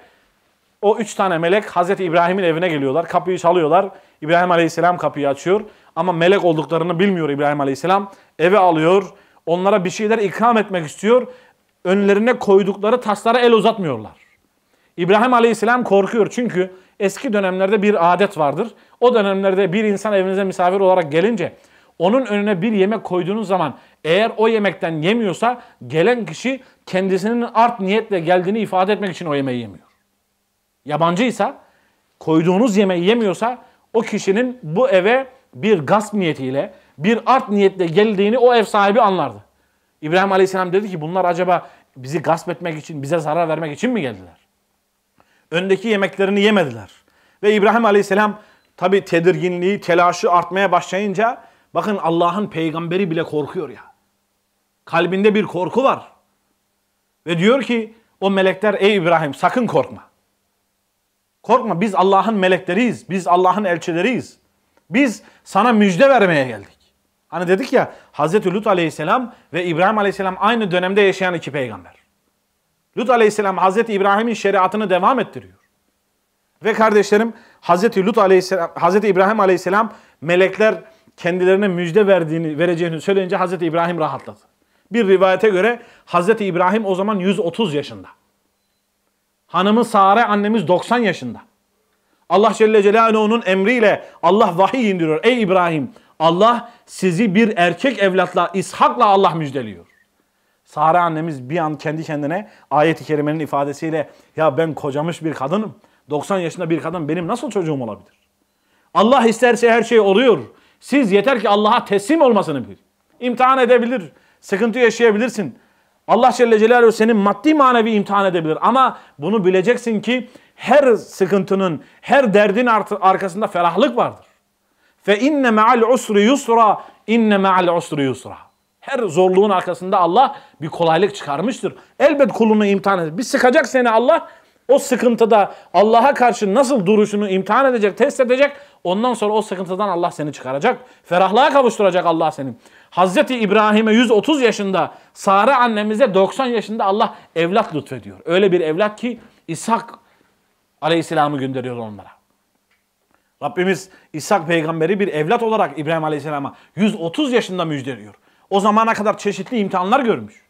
A: o üç tane melek Hazreti İbrahim'in evine geliyorlar. Kapıyı çalıyorlar. İbrahim Aleyhisselam kapıyı açıyor ama melek olduklarını bilmiyor İbrahim Aleyhisselam. Eve alıyor, onlara bir şeyler ikram etmek istiyor. Önlerine koydukları taslara el uzatmıyorlar. İbrahim Aleyhisselam korkuyor çünkü eski dönemlerde bir adet vardır. O dönemlerde bir insan evinize misafir olarak gelince onun önüne bir yemek koyduğunuz zaman eğer o yemekten yemiyorsa gelen kişi kendisinin art niyetle geldiğini ifade etmek için o yemeği yemiyor. Yabancıysa koyduğunuz yemeği yemiyorsa o kişinin bu eve bir gasp niyetiyle, bir art niyetle geldiğini o ev sahibi anlardı. İbrahim Aleyhisselam dedi ki bunlar acaba bizi gasp etmek için, bize zarar vermek için mi geldiler? Öndeki yemeklerini yemediler. Ve İbrahim Aleyhisselam tabi tedirginliği, telaşı artmaya başlayınca bakın Allah'ın peygamberi bile korkuyor ya. Kalbinde bir korku var. Ve diyor ki o melekler ey İbrahim sakın korkma. Korkma biz Allah'ın melekleriyiz. Biz Allah'ın elçileriyiz. Biz sana müjde vermeye geldik. Hani dedik ya Hazreti Lut aleyhisselam ve İbrahim aleyhisselam aynı dönemde yaşayan iki peygamber. Lut aleyhisselam Hazreti İbrahim'in şeriatını devam ettiriyor. Ve kardeşlerim Hazreti Lut aleyhisselam, Hazreti İbrahim aleyhisselam melekler kendilerine müjde verdiğini, vereceğini söyleyince Hazreti İbrahim rahatladı. Bir rivayete göre Hazreti İbrahim o zaman 130 yaşında. Hanımı Sare annemiz 90 yaşında. Allah Celle Celaluhu'nun emriyle Allah vahiy indiriyor. Ey İbrahim Allah sizi bir erkek evlatla İshak'la Allah müjdeliyor. Sara annemiz bir an kendi kendine ayet-i kerimenin ifadesiyle ya ben kocamış bir kadınım. 90 yaşında bir kadın benim nasıl çocuğum olabilir? Allah isterse her şey oluyor. Siz yeter ki Allah'a teslim olmasını bil. İmtihan edebilir. Sıkıntı yaşayabilirsin. Allah Celle Celaluhu senin maddi manevi imtihan edebilir. Ama bunu bileceksin ki her sıkıntının, her derdin arkasında ferahlık vardır. Fe inne me'al usri yusra, inne ma'al usri yusra. Her zorluğun arkasında Allah bir kolaylık çıkarmıştır. Elbet kulunu imtihan edecek. Bir sıkacak seni Allah, o sıkıntıda Allah'a karşı nasıl duruşunu imtihan edecek, test edecek. Ondan sonra o sıkıntıdan Allah seni çıkaracak. Ferahlığa kavuşturacak Allah seni. Hazreti İbrahim'e 130 yaşında, Sare annemize 90 yaşında Allah evlat lütfediyor. Öyle bir evlat ki İshak Aleyhisselam'ı gönderiyor onlara. Rabbimiz İshak peygamberi bir evlat olarak İbrahim Aleyhisselam'a 130 yaşında müjdeliyor. O zamana kadar çeşitli imtihanlar görmüş.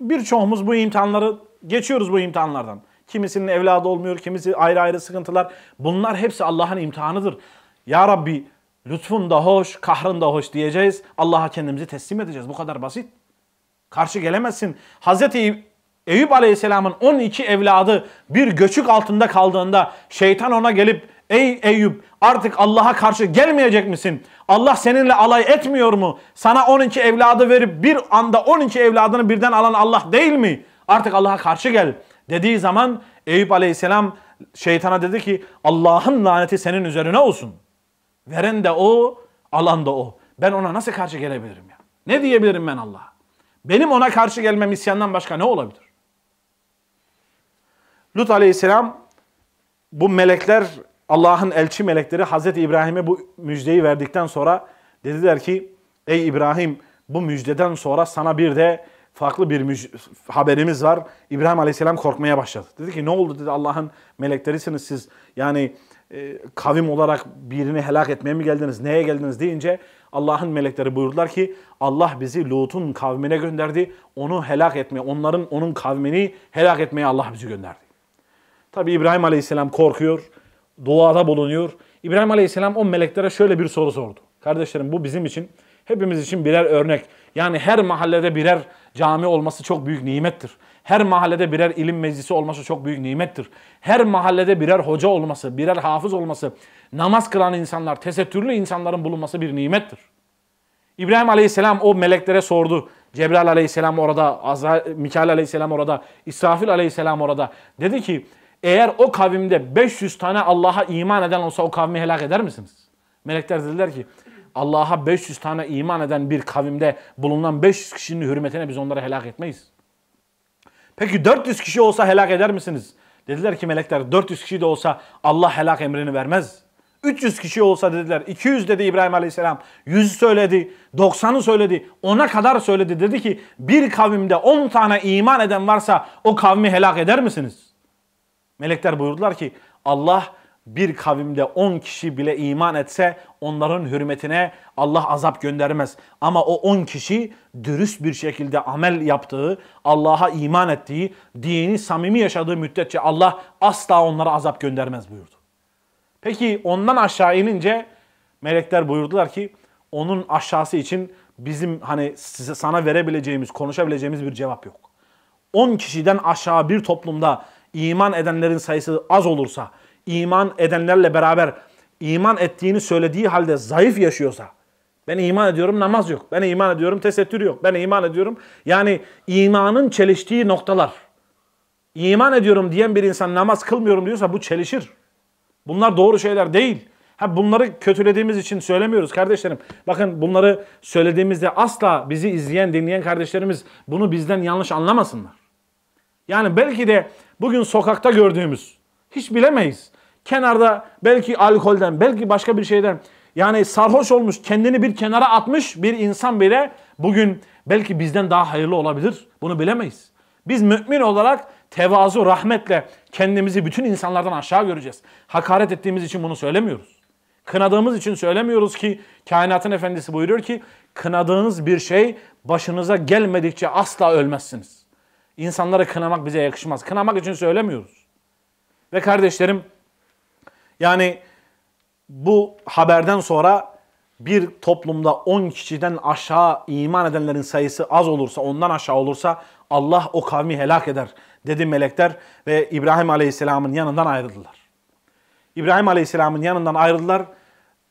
A: Birçoğumuz bu imtihanları geçiyoruz bu imtihanlardan. Kimisinin evladı olmuyor, kimisi ayrı ayrı sıkıntılar. Bunlar hepsi Allah'ın imtihanıdır. Ya Rabbi lütfun da hoş, kahrın da hoş diyeceğiz. Allah'a kendimizi teslim edeceğiz. Bu kadar basit. Karşı gelemezsin. Hazreti Eyüp Aleyhisselam'ın 12 evladı bir göçük altında kaldığında şeytan ona gelip ey Eyüp artık Allah'a karşı gelmeyecek misin? Allah seninle alay etmiyor mu? Sana 12 evladı verip bir anda 12 evladını birden alan Allah değil mi? Artık Allah'a karşı gel dediği zaman Eyüp Aleyhisselam şeytana dedi ki Allah'ın laneti senin üzerine olsun. Veren de o, alan da o. Ben ona nasıl karşı gelebilirim ya? Ne diyebilirim ben Allah'a? Benim ona karşı gelmem isyandan başka ne olabilir? Lut aleyhisselam bu melekler Allah'ın elçi melekleri Hazreti İbrahim'e bu müjdeyi verdikten sonra dediler ki ey İbrahim bu müjdeden sonra sana bir de farklı bir haberimiz var. İbrahim Aleyhisselam korkmaya başladı. Dedi ki ne oldu dedi Allah'ın meleklerisiniz siz. Yani e, kavim olarak birini helak etmeye mi geldiniz, neye geldiniz deyince Allah'ın melekleri buyurdular ki Allah bizi Lut'un kavmine gönderdi. Onu helak etmeye, onların onun kavmini helak etmeye Allah bizi gönderdi. Tabi İbrahim Aleyhisselam korkuyor, duada bulunuyor. İbrahim Aleyhisselam o meleklere şöyle bir soru sordu. Kardeşlerim bu bizim için, hepimiz için birer örnek. Yani her mahallede birer cami olması çok büyük nimettir. Her mahallede birer ilim meclisi olması çok büyük nimettir. Her mahallede birer hoca olması, birer hafız olması, namaz kılan insanlar, tesettürlü insanların bulunması bir nimettir. İbrahim Aleyhisselam o meleklere sordu. Cebrail Aleyhisselam orada, Azra Mikail Aleyhisselam orada, İsrafil Aleyhisselam orada. Dedi ki eğer o kavimde 500 tane Allah'a iman eden olsa o kavmi helak eder misiniz? Melekler dediler ki Allah'a 500 tane iman eden bir kavimde bulunan 500 kişinin hürmetine biz onları helak etmeyiz. Peki 400 kişi olsa helak eder misiniz? Dediler ki melekler 400 kişi de olsa Allah helak emrini vermez. 300 kişi olsa dediler. 200 dedi İbrahim Aleyhisselam. 100 söyledi. 90'ı söyledi. ona kadar söyledi. Dedi ki bir kavimde 10 tane iman eden varsa o kavmi helak eder misiniz? Melekler buyurdular ki Allah bir kavimde 10 kişi bile iman etse onların hürmetine Allah azap göndermez. Ama o 10 kişi dürüst bir şekilde amel yaptığı, Allah'a iman ettiği, dini samimi yaşadığı müddetçe Allah asla onlara azap göndermez buyurdu. Peki ondan aşağı inince melekler buyurdular ki onun aşağısı için bizim hani size sana verebileceğimiz, konuşabileceğimiz bir cevap yok. 10 kişiden aşağı bir toplumda iman edenlerin sayısı az olursa, iman edenlerle beraber iman ettiğini söylediği halde zayıf yaşıyorsa, ben iman ediyorum namaz yok, ben iman ediyorum tesettür yok, ben iman ediyorum. Yani imanın çeliştiği noktalar. İman ediyorum diyen bir insan namaz kılmıyorum diyorsa bu çelişir. Bunlar doğru şeyler değil. Ha bunları kötülediğimiz için söylemiyoruz kardeşlerim. Bakın bunları söylediğimizde asla bizi izleyen, dinleyen kardeşlerimiz bunu bizden yanlış anlamasınlar. Yani belki de bugün sokakta gördüğümüz hiç bilemeyiz. Kenarda belki alkolden, belki başka bir şeyden yani sarhoş olmuş, kendini bir kenara atmış bir insan bile bugün belki bizden daha hayırlı olabilir. Bunu bilemeyiz. Biz mümin olarak tevazu, rahmetle kendimizi bütün insanlardan aşağı göreceğiz. Hakaret ettiğimiz için bunu söylemiyoruz. Kınadığımız için söylemiyoruz ki kainatın efendisi buyuruyor ki kınadığınız bir şey başınıza gelmedikçe asla ölmezsiniz. İnsanları kınamak bize yakışmaz. Kınamak için söylemiyoruz. Ve kardeşlerim yani bu haberden sonra bir toplumda 10 kişiden aşağı iman edenlerin sayısı az olursa, ondan aşağı olursa Allah o kavmi helak eder dedi melekler ve İbrahim Aleyhisselam'ın yanından ayrıldılar. İbrahim Aleyhisselam'ın yanından ayrıldılar.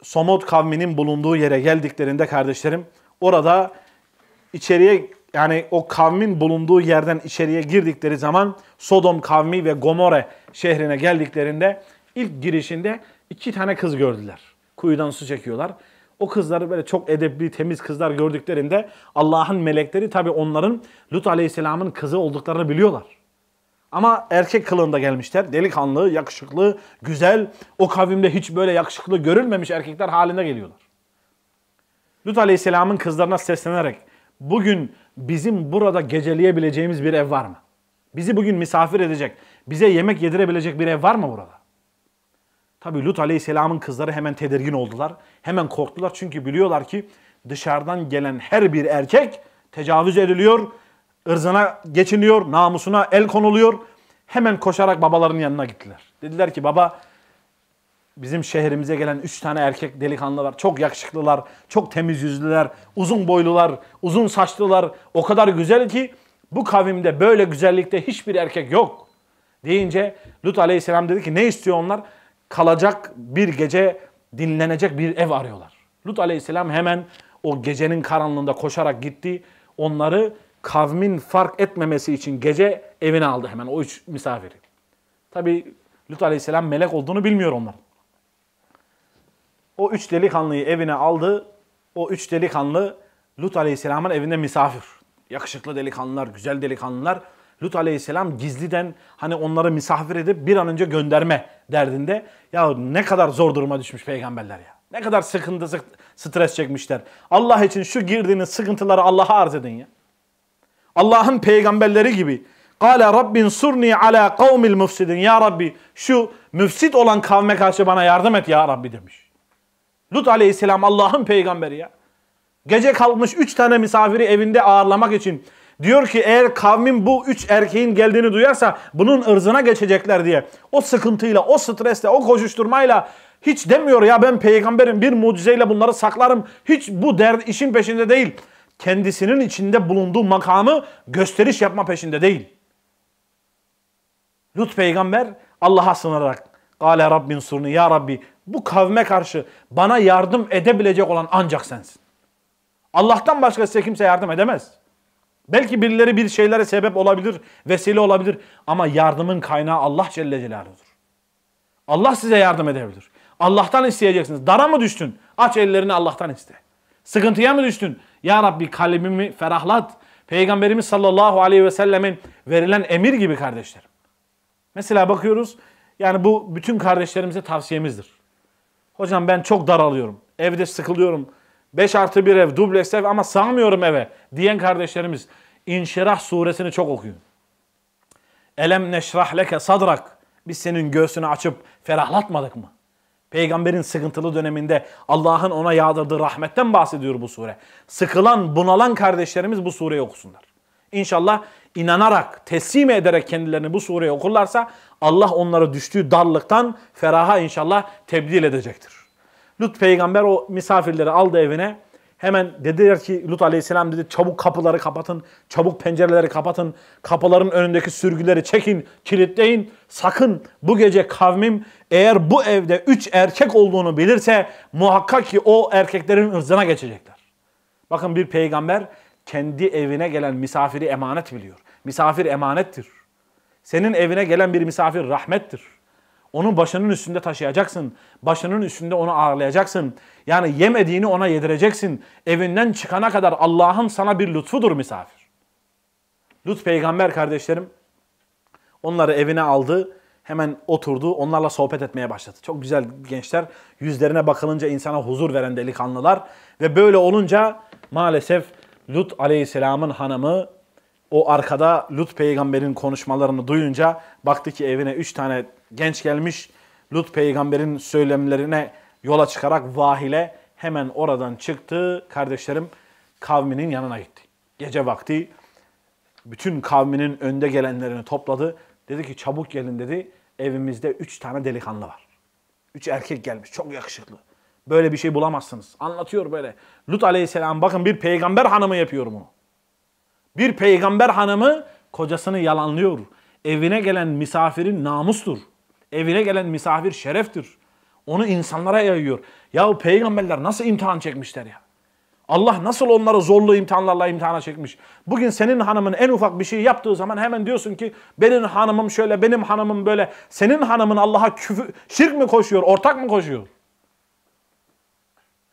A: Somut kavminin bulunduğu yere geldiklerinde kardeşlerim orada içeriye yani o kavmin bulunduğu yerden içeriye girdikleri zaman Sodom kavmi ve Gomorre şehrine geldiklerinde ilk girişinde iki tane kız gördüler. Kuyudan su çekiyorlar. O kızları böyle çok edepli, temiz kızlar gördüklerinde Allah'ın melekleri tabii onların Lut Aleyhisselam'ın kızı olduklarını biliyorlar. Ama erkek kılığında gelmişler. Delikanlı, yakışıklı, güzel. O kavimde hiç böyle yakışıklı görülmemiş erkekler halinde geliyorlar. Lut Aleyhisselam'ın kızlarına seslenerek bugün bizim burada geceleyebileceğimiz bir ev var mı? Bizi bugün misafir edecek, bize yemek yedirebilecek bir ev var mı burada? Tabi Lut Aleyhisselam'ın kızları hemen tedirgin oldular. Hemen korktular çünkü biliyorlar ki dışarıdan gelen her bir erkek tecavüz ediliyor, ırzına geçiniyor, namusuna el konuluyor. Hemen koşarak babalarının yanına gittiler. Dediler ki baba bizim şehrimize gelen 3 tane erkek delikanlı var. Çok yakışıklılar, çok temiz yüzlüler, uzun boylular, uzun saçlılar. O kadar güzel ki bu kavimde böyle güzellikte hiçbir erkek yok. Deyince Lut aleyhisselam dedi ki ne istiyor onlar? Kalacak bir gece dinlenecek bir ev arıyorlar. Lut aleyhisselam hemen o gecenin karanlığında koşarak gitti. Onları kavmin fark etmemesi için gece evine aldı hemen o üç misafiri. Tabi Lut aleyhisselam melek olduğunu bilmiyor onların. O üç delikanlıyı evine aldı. O üç delikanlı Lut Aleyhisselam'ın evinde misafir. Yakışıklı delikanlılar, güzel delikanlılar. Lut Aleyhisselam gizliden hani onları misafir edip bir an önce gönderme derdinde. Ya ne kadar zor duruma düşmüş peygamberler ya. Ne kadar sıkıntı, stres çekmişler. Allah için şu girdiğiniz sıkıntıları Allah'a arz edin ya. Allah'ın peygamberleri gibi. Kale Rabbin surni ala kavmil müfsidin. Ya Rabbi şu müfsit olan kavme karşı bana yardım et ya Rabbi demiş. Lut aleyhisselam Allah'ın peygamberi ya. Gece kalmış üç tane misafiri evinde ağırlamak için. Diyor ki eğer kavmin bu üç erkeğin geldiğini duyarsa bunun ırzına geçecekler diye. O sıkıntıyla, o stresle, o koşuşturmayla hiç demiyor ya ben peygamberim bir mucizeyle bunları saklarım. Hiç bu dert işin peşinde değil. Kendisinin içinde bulunduğu makamı gösteriş yapma peşinde değil. Lut peygamber Allah'a sınarak Kale Rabbin surni ya Rabbi bu kavme karşı bana yardım edebilecek olan ancak sensin. Allah'tan başka size kimse yardım edemez. Belki birileri bir şeylere sebep olabilir, vesile olabilir ama yardımın kaynağı Allah Celle Celaluhu'dur. Allah size yardım edebilir. Allah'tan isteyeceksiniz. Dara mı düştün? Aç ellerini Allah'tan iste. Sıkıntıya mı düştün? Ya Rabbi kalbimi ferahlat. Peygamberimiz sallallahu aleyhi ve sellemin verilen emir gibi kardeşlerim. Mesela bakıyoruz yani bu bütün kardeşlerimize tavsiyemizdir. Hocam ben çok daralıyorum. Evde sıkılıyorum. 5 artı 1 ev, dubleks ev ama sığamıyorum eve diyen kardeşlerimiz İnşirah suresini çok okuyun. Elem neşrah leke sadrak. Biz senin göğsünü açıp ferahlatmadık mı? Peygamberin sıkıntılı döneminde Allah'ın ona yağdırdığı rahmetten bahsediyor bu sure. Sıkılan, bunalan kardeşlerimiz bu sureyi okusunlar. İnşallah inanarak, teslim ederek kendilerini bu sureye okurlarsa Allah onları düştüğü darlıktan feraha inşallah tebdil edecektir. Lut peygamber o misafirleri aldı evine. Hemen dediler ki Lut aleyhisselam dedi çabuk kapıları kapatın, çabuk pencereleri kapatın, kapıların önündeki sürgüleri çekin, kilitleyin. Sakın bu gece kavmim eğer bu evde üç erkek olduğunu bilirse muhakkak ki o erkeklerin ırzına geçecekler. Bakın bir peygamber kendi evine gelen misafiri emanet biliyor. Misafir emanettir. Senin evine gelen bir misafir rahmettir. Onun başının üstünde taşıyacaksın. Başının üstünde onu ağırlayacaksın. Yani yemediğini ona yedireceksin. Evinden çıkana kadar Allah'ın sana bir lütfudur misafir. Lut peygamber kardeşlerim onları evine aldı. Hemen oturdu. Onlarla sohbet etmeye başladı. Çok güzel gençler. Yüzlerine bakılınca insana huzur veren delikanlılar. Ve böyle olunca maalesef Lut aleyhisselamın hanımı o arkada Lut peygamberin konuşmalarını duyunca baktı ki evine üç tane genç gelmiş. Lut peygamberin söylemlerine yola çıkarak vahile hemen oradan çıktı. Kardeşlerim kavminin yanına gitti. Gece vakti bütün kavminin önde gelenlerini topladı. Dedi ki çabuk gelin dedi. Evimizde üç tane delikanlı var. Üç erkek gelmiş çok yakışıklı. Böyle bir şey bulamazsınız. Anlatıyor böyle. Lut aleyhisselam bakın bir peygamber hanımı yapıyor bunu. Bir peygamber hanımı kocasını yalanlıyor. Evine gelen misafirin namustur. Evine gelen misafir şereftir. Onu insanlara yayıyor. Ya peygamberler nasıl imtihan çekmişler ya? Allah nasıl onları zorlu imtihanlarla imtihana çekmiş? Bugün senin hanımın en ufak bir şey yaptığı zaman hemen diyorsun ki benim hanımım şöyle, benim hanımım böyle. Senin hanımın Allah'a şirk mi koşuyor, ortak mı koşuyor?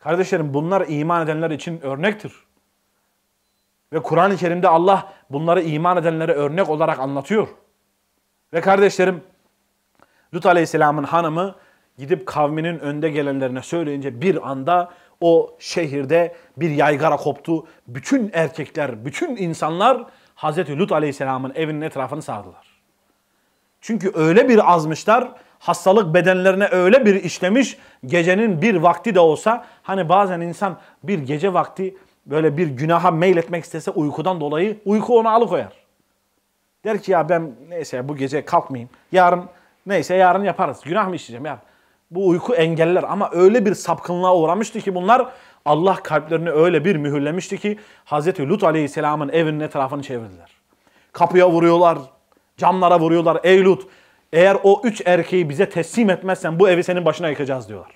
A: Kardeşlerim bunlar iman edenler için örnektir. Ve Kur'an-ı Kerim'de Allah bunları iman edenlere örnek olarak anlatıyor. Ve kardeşlerim Lut Aleyhisselam'ın hanımı gidip kavminin önde gelenlerine söyleyince bir anda o şehirde bir yaygara koptu. Bütün erkekler, bütün insanlar Hazreti Lut Aleyhisselam'ın evinin etrafını sardılar. Çünkü öyle bir azmışlar Hastalık bedenlerine öyle bir işlemiş gecenin bir vakti de olsa hani bazen insan bir gece vakti böyle bir günaha meyletmek istese uykudan dolayı uyku onu alıkoyar. Der ki ya ben neyse bu gece kalkmayayım. Yarın neyse yarın yaparız. Günah mı işleyeceğim ya? Bu uyku engeller ama öyle bir sapkınlığa uğramıştı ki bunlar Allah kalplerini öyle bir mühürlemişti ki Hazreti Lut Aleyhisselam'ın evinin etrafını çevirdiler. Kapıya vuruyorlar, camlara vuruyorlar. Ey Lut eğer o üç erkeği bize teslim etmezsen bu evi senin başına yıkacağız diyorlar.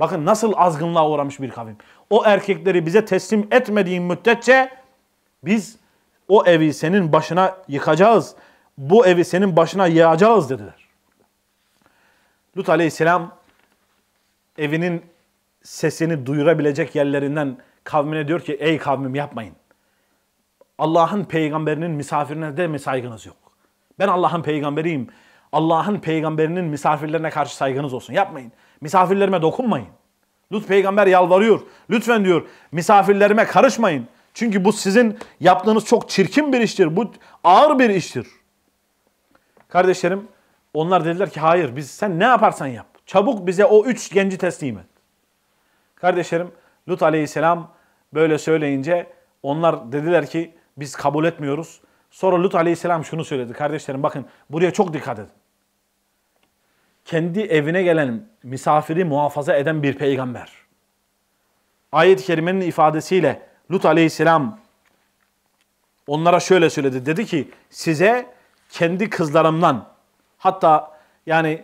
A: Bakın nasıl azgınlığa uğramış bir kavim. O erkekleri bize teslim etmediğin müddetçe biz o evi senin başına yıkacağız. Bu evi senin başına yığacağız dediler. Lut aleyhisselam evinin sesini duyurabilecek yerlerinden kavmine diyor ki ey kavmim yapmayın. Allah'ın peygamberinin misafirine de mi saygınız yok? Ben Allah'ın peygamberiyim. Allah'ın peygamberinin misafirlerine karşı saygınız olsun. Yapmayın. Misafirlerime dokunmayın. Lut peygamber yalvarıyor. Lütfen diyor misafirlerime karışmayın. Çünkü bu sizin yaptığınız çok çirkin bir iştir. Bu ağır bir iştir. Kardeşlerim onlar dediler ki hayır biz sen ne yaparsan yap. Çabuk bize o üç genci teslim et. Kardeşlerim Lut aleyhisselam böyle söyleyince onlar dediler ki biz kabul etmiyoruz. Sonra Lut aleyhisselam şunu söyledi. Kardeşlerim bakın buraya çok dikkat edin kendi evine gelen misafiri muhafaza eden bir peygamber. Ayet-i kerimenin ifadesiyle Lut aleyhisselam onlara şöyle söyledi. Dedi ki size kendi kızlarımdan hatta yani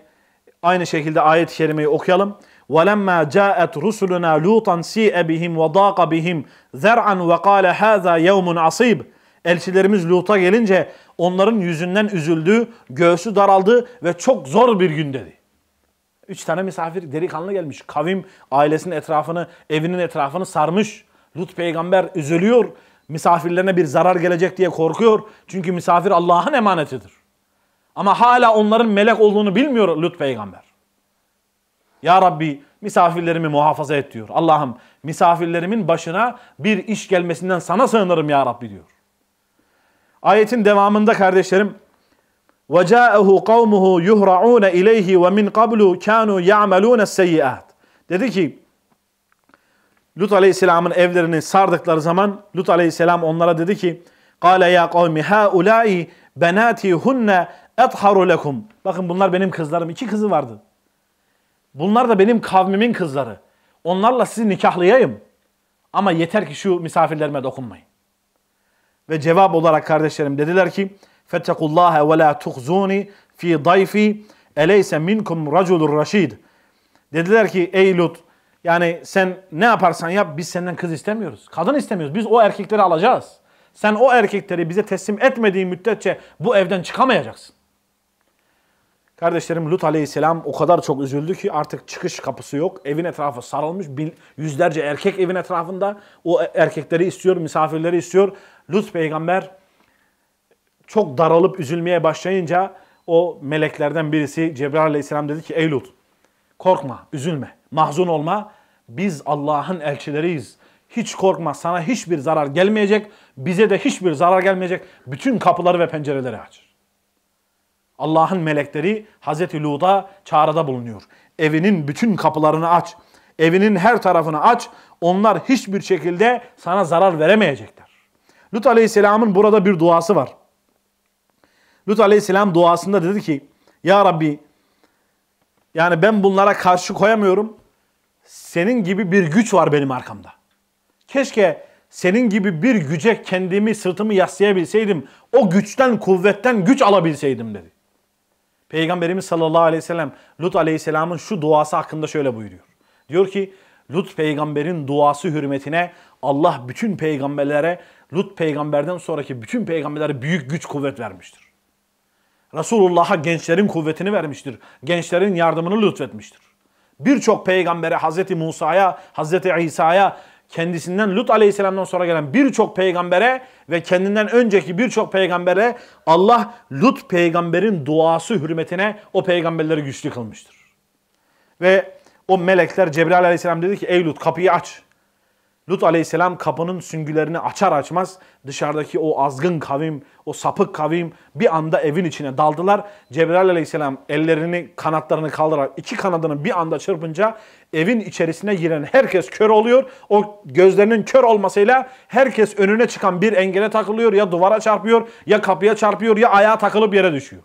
A: aynı şekilde ayet-i kerimeyi okuyalım. وَلَمَّا جَاءَتْ رُسُلُنَا لُوطًا سِيءَ بِهِمْ وَضَاقَ بِهِمْ ذَرْعًا وَقَالَ هَذَا يَوْمٌ عَصِيبٌ Elçilerimiz Lut'a gelince onların yüzünden üzüldü, göğsü daraldı ve çok zor bir gün dedi. Üç tane misafir delikanlı gelmiş. Kavim ailesinin etrafını, evinin etrafını sarmış. Lut peygamber üzülüyor. Misafirlerine bir zarar gelecek diye korkuyor. Çünkü misafir Allah'ın emanetidir. Ama hala onların melek olduğunu bilmiyor Lut peygamber. Ya Rabbi misafirlerimi muhafaza et diyor. Allah'ım misafirlerimin başına bir iş gelmesinden sana sığınırım ya Rabbi diyor. Ayetin devamında kardeşlerim وَجَاءَهُ قَوْمُهُ يُهْرَعُونَ اِلَيْهِ وَمِنْ قَبْلُ كَانُوا يَعْمَلُونَ السَّيِّئَاتِ Dedi ki Lut Aleyhisselam'ın evlerini sardıkları zaman Lut Aleyhisselam onlara dedi ki قَالَ يَا قَوْمِ هَا اُلَٰئِ بَنَاتِ هُنَّ اَطْحَرُ لَكُمْ Bakın bunlar benim kızlarım. iki kızı vardı. Bunlar da benim kavmimin kızları. Onlarla sizi nikahlayayım. Ama yeter ki şu misafirlerime dokunmayın. Ve cevap olarak kardeşlerim dediler ki Fettekullâhe ve lâ tuhzuni fi dayfi eleyse minkum raculur raşid. Dediler ki ey Lut yani sen ne yaparsan yap biz senden kız istemiyoruz. Kadın istemiyoruz. Biz o erkekleri alacağız. Sen o erkekleri bize teslim etmediğin müddetçe bu evden çıkamayacaksın. Kardeşlerim Lut aleyhisselam o kadar çok üzüldü ki artık çıkış kapısı yok. Evin etrafı sarılmış. Bin, yüzlerce erkek evin etrafında. O e, erkekleri istiyor, misafirleri istiyor. Lut peygamber çok daralıp üzülmeye başlayınca o meleklerden birisi Cebrail aleyhisselam dedi ki Ey Lut korkma, üzülme, mahzun olma. Biz Allah'ın elçileriyiz. Hiç korkma sana hiçbir zarar gelmeyecek. Bize de hiçbir zarar gelmeyecek. Bütün kapıları ve pencereleri açır. Allah'ın melekleri Hazreti Lut'a çağrıda bulunuyor. Evinin bütün kapılarını aç. Evinin her tarafını aç. Onlar hiçbir şekilde sana zarar veremeyecekler. Lut Aleyhisselam'ın burada bir duası var. Lut Aleyhisselam duasında dedi ki Ya Rabbi yani ben bunlara karşı koyamıyorum. Senin gibi bir güç var benim arkamda. Keşke senin gibi bir güce kendimi sırtımı yaslayabilseydim. O güçten kuvvetten güç alabilseydim dedi. Peygamberimiz sallallahu aleyhi ve sellem Lut aleyhisselamın şu duası hakkında şöyle buyuruyor. Diyor ki Lut peygamberin duası hürmetine Allah bütün peygamberlere Lut peygamberden sonraki bütün peygamberlere büyük güç kuvvet vermiştir. Resulullah'a gençlerin kuvvetini vermiştir. Gençlerin yardımını lütfetmiştir. Birçok peygambere Hazreti Musa'ya, Hazreti İsa'ya kendisinden Lut aleyhisselamdan sonra gelen birçok peygambere ve kendinden önceki birçok peygambere Allah Lut peygamberin duası hürmetine o peygamberleri güçlü kılmıştır. Ve o melekler Cebrail aleyhisselam dedi ki ey Lut kapıyı aç. Lut aleyhisselam kapının süngülerini açar açmaz dışarıdaki o azgın kavim, o sapık kavim bir anda evin içine daldılar. Cebrail aleyhisselam ellerini kanatlarını kaldırarak iki kanadını bir anda çırpınca evin içerisine giren herkes kör oluyor. O gözlerinin kör olmasıyla herkes önüne çıkan bir engele takılıyor. Ya duvara çarpıyor, ya kapıya çarpıyor, ya ayağa takılıp yere düşüyor.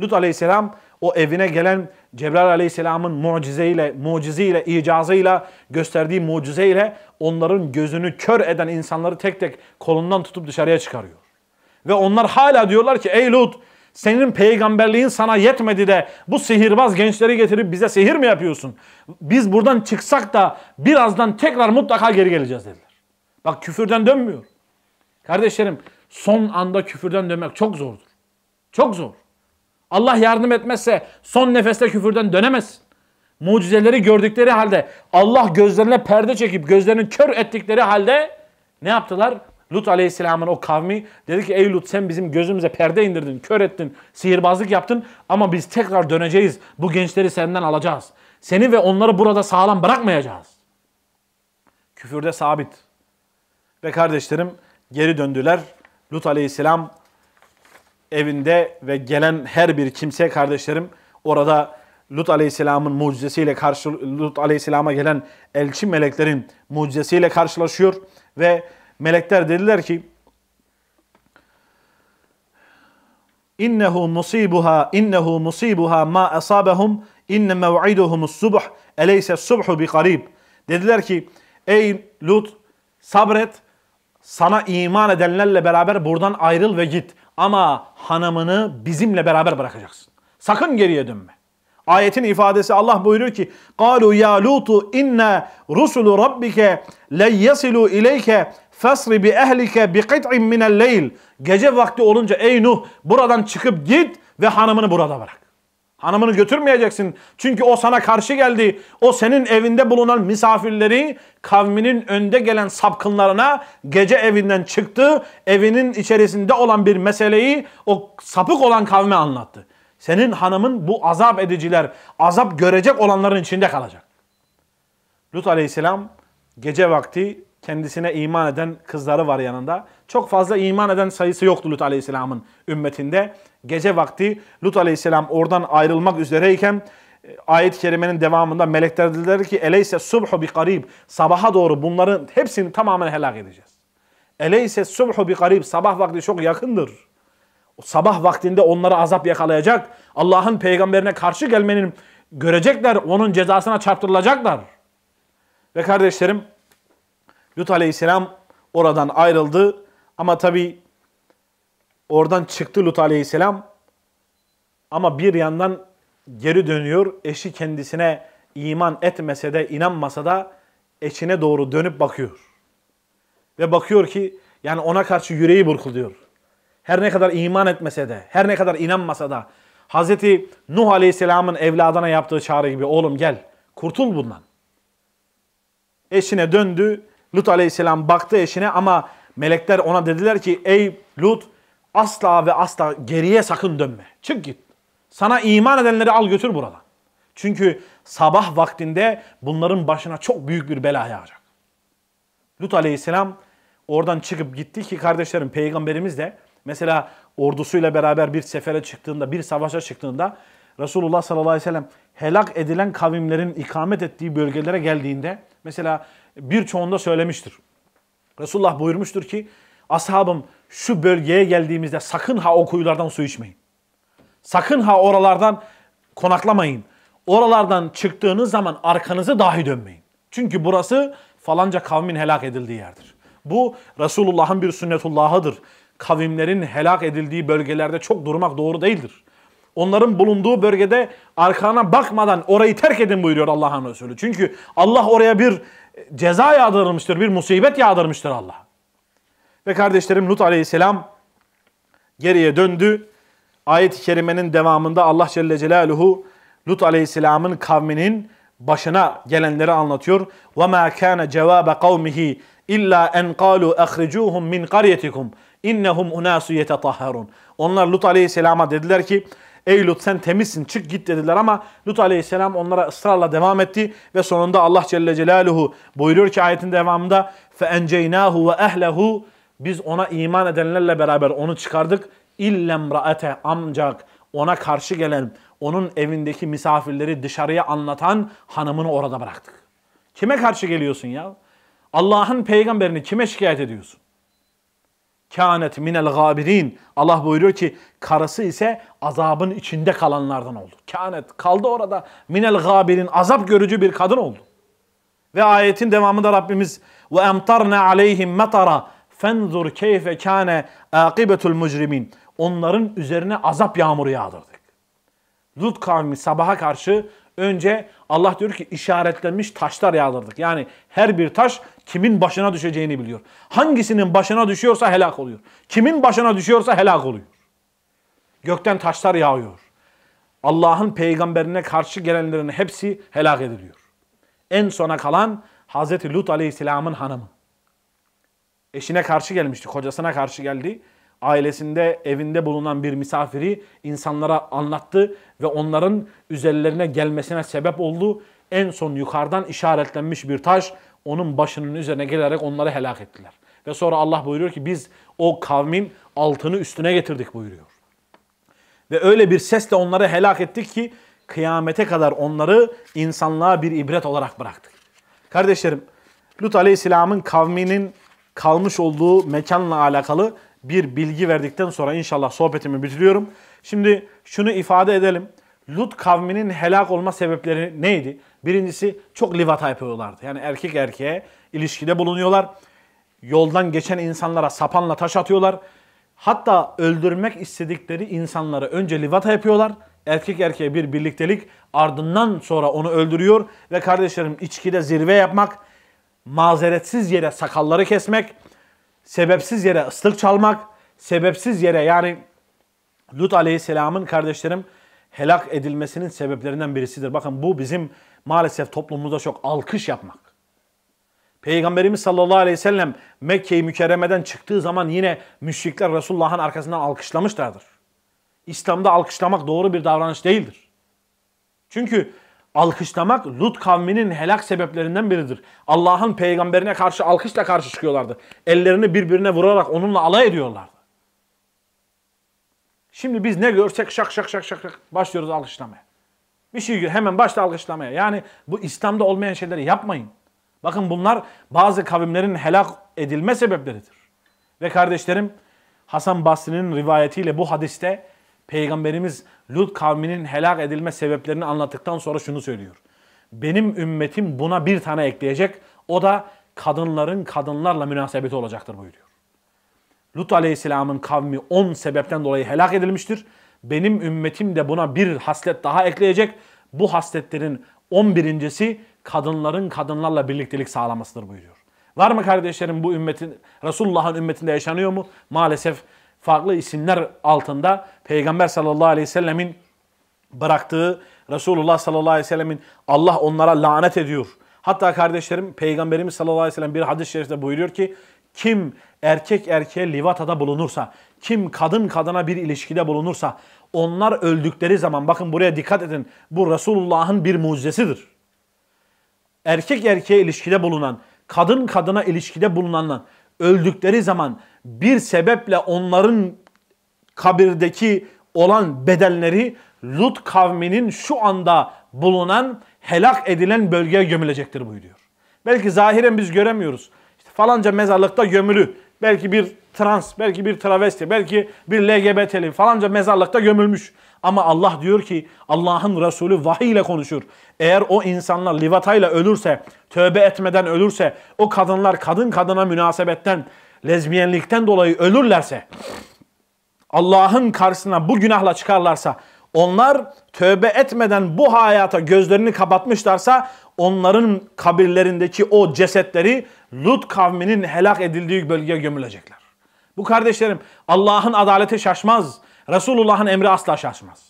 A: Lut aleyhisselam o evine gelen Cebrail aleyhisselamın mucizeyle, muciziyle, icazıyla gösterdiği mucizeyle onların gözünü kör eden insanları tek tek kolundan tutup dışarıya çıkarıyor. Ve onlar hala diyorlar ki ey Lut senin peygamberliğin sana yetmedi de bu sihirbaz gençleri getirip bize sihir mi yapıyorsun? Biz buradan çıksak da birazdan tekrar mutlaka geri geleceğiz dediler. Bak küfürden dönmüyor. Kardeşlerim son anda küfürden dönmek çok zordur. Çok zor. Allah yardım etmezse son nefeste küfürden dönemezsin. Mucizeleri gördükleri halde Allah gözlerine perde çekip gözlerini kör ettikleri halde ne yaptılar? Lut Aleyhisselam'ın o kavmi dedi ki ey Lut sen bizim gözümüze perde indirdin, kör ettin, sihirbazlık yaptın ama biz tekrar döneceğiz. Bu gençleri senden alacağız. Seni ve onları burada sağlam bırakmayacağız. Küfürde sabit. Ve kardeşlerim geri döndüler. Lut Aleyhisselam evinde ve gelen her bir kimse kardeşlerim orada Lut Aleyhisselam'ın mucizesiyle karşı Lut Aleyhisselam'a gelen elçi meleklerin mucizesiyle karşılaşıyor ve melekler dediler ki İnnehu musibuha innehu musibuha ma asabahum inne mev'iduhumus subh eleyse subhu bi karib. Dediler ki ey Lut sabret sana iman edenlerle beraber buradan ayrıl ve git. Ama hanımını bizimle beraber bırakacaksın. Sakın geriye dönme. Ayetin ifadesi Allah buyuruyor ki: "Kalu ya Lutu inna rusulu rabbike le yasilu ileyke fasri bi ehlike bi qit'in min el-leyl." Gece vakti olunca ey Nuh buradan çıkıp git ve hanımını burada bırak. Hanımını götürmeyeceksin. Çünkü o sana karşı geldi. O senin evinde bulunan misafirleri kavminin önde gelen sapkınlarına gece evinden çıktı. Evinin içerisinde olan bir meseleyi o sapık olan kavme anlattı. Senin hanımın bu azap ediciler, azap görecek olanların içinde kalacak. Lut aleyhisselam gece vakti kendisine iman eden kızları var yanında. Çok fazla iman eden sayısı yoktu Lut Aleyhisselam'ın ümmetinde. Gece vakti Lut Aleyhisselam oradan ayrılmak üzereyken e, ayet-i kerimenin devamında melekler dediler ki eleyse subhu bi karib sabaha doğru bunların hepsini tamamen helak edeceğiz. Eleyse subhu bi karib sabah vakti çok yakındır. O sabah vaktinde onları azap yakalayacak. Allah'ın peygamberine karşı gelmenin görecekler. Onun cezasına çarptırılacaklar. Ve kardeşlerim Lut aleyhisselam oradan ayrıldı. Ama tabi oradan çıktı Lut aleyhisselam. Ama bir yandan geri dönüyor. Eşi kendisine iman etmese de inanmasa da eşine doğru dönüp bakıyor. Ve bakıyor ki yani ona karşı yüreği burkuluyor. Her ne kadar iman etmese de, her ne kadar inanmasa da Hz. Nuh Aleyhisselam'ın evladına yaptığı çağrı gibi oğlum gel kurtul bundan. Eşine döndü Lut aleyhisselam baktı eşine ama melekler ona dediler ki ey Lut asla ve asla geriye sakın dönme. Çık git. Sana iman edenleri al götür buradan. Çünkü sabah vaktinde bunların başına çok büyük bir bela yağacak. Lut aleyhisselam oradan çıkıp gitti ki kardeşlerim peygamberimiz de mesela ordusuyla beraber bir sefere çıktığında, bir savaşa çıktığında Resulullah sallallahu aleyhi ve sellem helak edilen kavimlerin ikamet ettiği bölgelere geldiğinde mesela birçoğunda söylemiştir. Resulullah buyurmuştur ki ashabım şu bölgeye geldiğimizde sakın ha o kuyulardan su içmeyin. Sakın ha oralardan konaklamayın. Oralardan çıktığınız zaman arkanızı dahi dönmeyin. Çünkü burası falanca kavmin helak edildiği yerdir. Bu Resulullah'ın bir sünnetullahıdır. Kavimlerin helak edildiği bölgelerde çok durmak doğru değildir. Onların bulunduğu bölgede arkana bakmadan orayı terk edin buyuruyor Allah'ın Resulü. Çünkü Allah oraya bir ceza yağdırmıştır bir musibet yağdırmıştır Allah. Ve kardeşlerim Lut aleyhisselam geriye döndü. Ayet-i kerimenin devamında Allah Celle Celaluhu Lut aleyhisselamın kavminin başına gelenleri anlatıyor. وَمَا كَانَ جَوَابَ قَوْمِهِ illa en قَالُوا اَخْرِجُوهُمْ مِنْ قَرْيَتِكُمْ اِنَّهُمْ اُنَاسُ يَتَطَهَّرُونَ Onlar Lut aleyhisselama dediler ki Ey Lut sen temizsin çık git dediler ama Lut aleyhisselam onlara ısrarla devam etti. Ve sonunda Allah Celle Celaluhu buyuruyor ki ayetin devamında فَاَنْجَيْنَاهُ وَاَهْلَهُ Biz ona iman edenlerle beraber onu çıkardık. İllem ra'ate ancak ona karşı gelen, onun evindeki misafirleri dışarıya anlatan hanımını orada bıraktık. Kime karşı geliyorsun ya? Allah'ın peygamberini kime şikayet ediyorsun? kânet minel gâbirîn. Allah buyuruyor ki karısı ise azabın içinde kalanlardan oldu. Kânet kaldı orada minel gâbirîn azap görücü bir kadın oldu. Ve ayetin devamında Rabbimiz ve emtarna aleyhim matara fenzur keyfe kâne âkibetul mujrimin. Onların üzerine azap yağmuru yağdırdık. Lut kavmi sabaha karşı önce Allah diyor ki işaretlenmiş taşlar yağdırdık. Yani her bir taş Kimin başına düşeceğini biliyor. Hangisinin başına düşüyorsa helak oluyor. Kimin başına düşüyorsa helak oluyor. Gökten taşlar yağıyor. Allah'ın peygamberine karşı gelenlerin hepsi helak ediliyor. En sona kalan Hazreti Lut Aleyhisselam'ın hanımı. Eşine karşı gelmişti, kocasına karşı geldi. Ailesinde, evinde bulunan bir misafiri insanlara anlattı ve onların üzerlerine gelmesine sebep oldu. En son yukarıdan işaretlenmiş bir taş onun başının üzerine gelerek onları helak ettiler. Ve sonra Allah buyuruyor ki biz o kavmin altını üstüne getirdik buyuruyor. Ve öyle bir sesle onları helak ettik ki kıyamete kadar onları insanlığa bir ibret olarak bıraktık. Kardeşlerim Lut Aleyhisselam'ın kavminin kalmış olduğu mekanla alakalı bir bilgi verdikten sonra inşallah sohbetimi bitiriyorum. Şimdi şunu ifade edelim. Lut kavminin helak olma sebepleri neydi? Birincisi çok livata yapıyorlardı. Yani erkek erkeğe ilişkide bulunuyorlar. Yoldan geçen insanlara sapanla taş atıyorlar. Hatta öldürmek istedikleri insanlara önce livata yapıyorlar. Erkek erkeğe bir birliktelik ardından sonra onu öldürüyor. Ve kardeşlerim içkide zirve yapmak, mazeretsiz yere sakalları kesmek, sebepsiz yere ıslık çalmak, sebepsiz yere yani Lut Aleyhisselam'ın kardeşlerim helak edilmesinin sebeplerinden birisidir. Bakın bu bizim maalesef toplumumuzda çok alkış yapmak. Peygamberimiz sallallahu aleyhi ve sellem mekke Mükerreme'den çıktığı zaman yine müşrikler Resulullah'ın arkasından alkışlamışlardır. İslam'da alkışlamak doğru bir davranış değildir. Çünkü alkışlamak Lut kavminin helak sebeplerinden biridir. Allah'ın peygamberine karşı alkışla karşı çıkıyorlardı. Ellerini birbirine vurarak onunla alay ediyorlardı. Şimdi biz ne görsek şak şak şak şak, şak başlıyoruz alkışlamaya. Bir şey hemen başla alkışlamaya. Yani bu İslam'da olmayan şeyleri yapmayın. Bakın bunlar bazı kavimlerin helak edilme sebepleridir. Ve kardeşlerim Hasan Basri'nin rivayetiyle bu hadiste Peygamberimiz Lut kavminin helak edilme sebeplerini anlattıktan sonra şunu söylüyor. Benim ümmetim buna bir tane ekleyecek. O da kadınların kadınlarla münasebeti olacaktır buyuruyor. Lut aleyhisselamın kavmi 10 sebepten dolayı helak edilmiştir. Benim ümmetim de buna bir haslet daha ekleyecek. Bu hasletlerin on birincisi kadınların kadınlarla birliktelik sağlamasıdır buyuruyor. Var mı kardeşlerim bu ümmetin, Resulullah'ın ümmetinde yaşanıyor mu? Maalesef farklı isimler altında Peygamber sallallahu aleyhi ve sellemin bıraktığı Resulullah sallallahu aleyhi ve sellemin Allah onlara lanet ediyor. Hatta kardeşlerim Peygamberimiz sallallahu aleyhi ve sellem bir hadis-i şerifte buyuruyor ki kim erkek erkeğe livatada bulunursa kim kadın kadına bir ilişkide bulunursa onlar öldükleri zaman bakın buraya dikkat edin. Bu Resulullah'ın bir mucizesidir. Erkek erkeğe ilişkide bulunan, kadın kadına ilişkide bulunanlar öldükleri zaman bir sebeple onların kabirdeki olan bedenleri Lut kavminin şu anda bulunan helak edilen bölgeye gömülecektir buyuruyor. Belki zahiren biz göremiyoruz. İşte falanca mezarlıkta gömülü Belki bir trans, belki bir travesti, belki bir LGBT'li falanca mezarlıkta gömülmüş. Ama Allah diyor ki Allah'ın Resulü vahiy ile konuşur. Eğer o insanlar livatayla ölürse, tövbe etmeden ölürse, o kadınlar kadın kadına münasebetten, lezbiyenlikten dolayı ölürlerse, Allah'ın karşısına bu günahla çıkarlarsa, onlar tövbe etmeden bu hayata gözlerini kapatmışlarsa onların kabirlerindeki o cesetleri Lut kavminin helak edildiği bölgeye gömülecekler. Bu kardeşlerim Allah'ın adaleti şaşmaz. Resulullah'ın emri asla şaşmaz.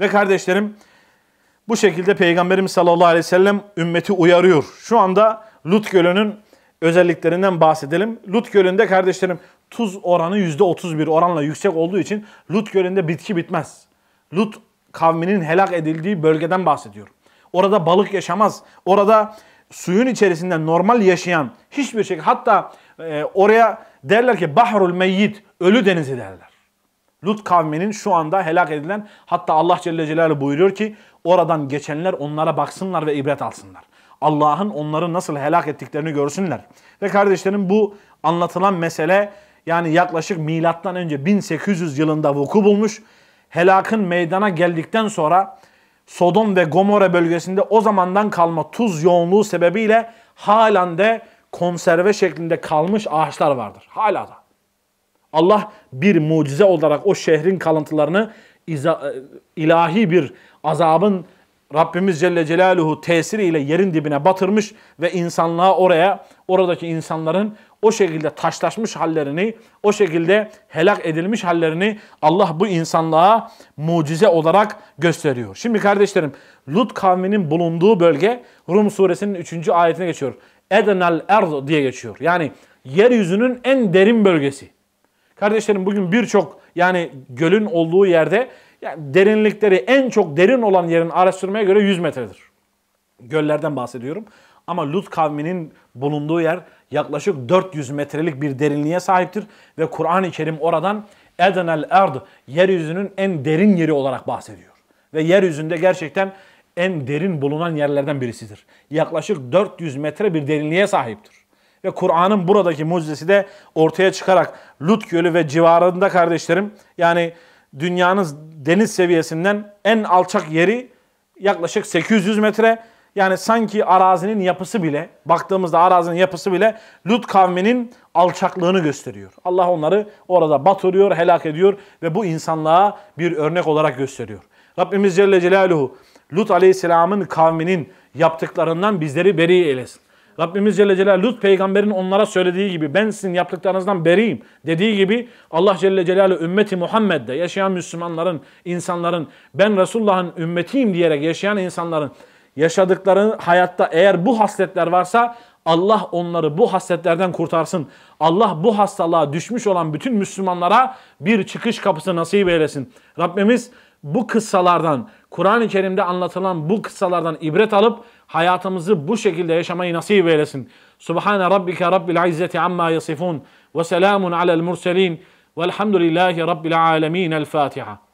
A: Ve kardeşlerim bu şekilde Peygamberimiz sallallahu aleyhi ve sellem ümmeti uyarıyor. Şu anda Lut Gölü'nün özelliklerinden bahsedelim. Lut Gölü'nde kardeşlerim tuz oranı yüzde otuz bir oranla yüksek olduğu için Lut Gölü'nde bitki bitmez. Lut kavminin helak edildiği bölgeden bahsediyor. Orada balık yaşamaz. Orada suyun içerisinde normal yaşayan hiçbir şey hatta e, oraya derler ki Bahrul Meyyit ölü denizi derler. Lut kavminin şu anda helak edilen hatta Allah Celle Celaluhu buyuruyor ki oradan geçenler onlara baksınlar ve ibret alsınlar. Allah'ın onları nasıl helak ettiklerini görsünler. Ve kardeşlerim bu anlatılan mesele yani yaklaşık milattan önce 1800 yılında vuku bulmuş. Helakın meydana geldikten sonra Sodom ve Gomorra bölgesinde o zamandan kalma tuz yoğunluğu sebebiyle halen de konserve şeklinde kalmış ağaçlar vardır. Hala da. Allah bir mucize olarak o şehrin kalıntılarını e, ilahi bir azabın Rabbimiz Celle Celaluhu tesiriyle yerin dibine batırmış ve insanlığa oraya, oradaki insanların o şekilde taşlaşmış hallerini, o şekilde helak edilmiş hallerini Allah bu insanlığa mucize olarak gösteriyor. Şimdi kardeşlerim Lut kavminin bulunduğu bölge Rum suresinin 3. ayetine geçiyor. Edenal erd diye geçiyor. Yani yeryüzünün en derin bölgesi. Kardeşlerim bugün birçok yani gölün olduğu yerde yani derinlikleri en çok derin olan yerin araştırmaya göre 100 metredir. Göllerden bahsediyorum. Ama Lut kavminin bulunduğu yer yaklaşık 400 metrelik bir derinliğe sahiptir ve Kur'an-ı Kerim oradan Edenel Erd yeryüzünün en derin yeri olarak bahsediyor. Ve yeryüzünde gerçekten en derin bulunan yerlerden birisidir. Yaklaşık 400 metre bir derinliğe sahiptir. Ve Kur'an'ın buradaki mucizesi de ortaya çıkarak Lut Gölü ve civarında kardeşlerim yani dünyanın deniz seviyesinden en alçak yeri yaklaşık 800 metre yani sanki arazinin yapısı bile, baktığımızda arazinin yapısı bile Lut kavminin alçaklığını gösteriyor. Allah onları orada batırıyor, helak ediyor ve bu insanlığa bir örnek olarak gösteriyor. Rabbimiz Celle Celaluhu Lut Aleyhisselam'ın kavminin yaptıklarından bizleri beri eylesin. Rabbimiz Celle Celaluhu Lut peygamberin onlara söylediği gibi ben sizin yaptıklarınızdan beriyim dediği gibi Allah Celle Celaluhu ümmeti Muhammed'de yaşayan Müslümanların, insanların ben Resulullah'ın ümmetiyim diyerek yaşayan insanların yaşadıkları hayatta eğer bu hasletler varsa Allah onları bu hasletlerden kurtarsın. Allah bu hastalığa düşmüş olan bütün Müslümanlara bir çıkış kapısı nasip eylesin. Rabbimiz bu kıssalardan, Kur'an-ı Kerim'de anlatılan bu kıssalardan ibret alıp hayatımızı bu şekilde yaşamayı nasip eylesin. Subhane rabbike rabbil izzeti amma yasifun ve selamun alel murselin velhamdülillahi rabbil alemin. El Fatiha.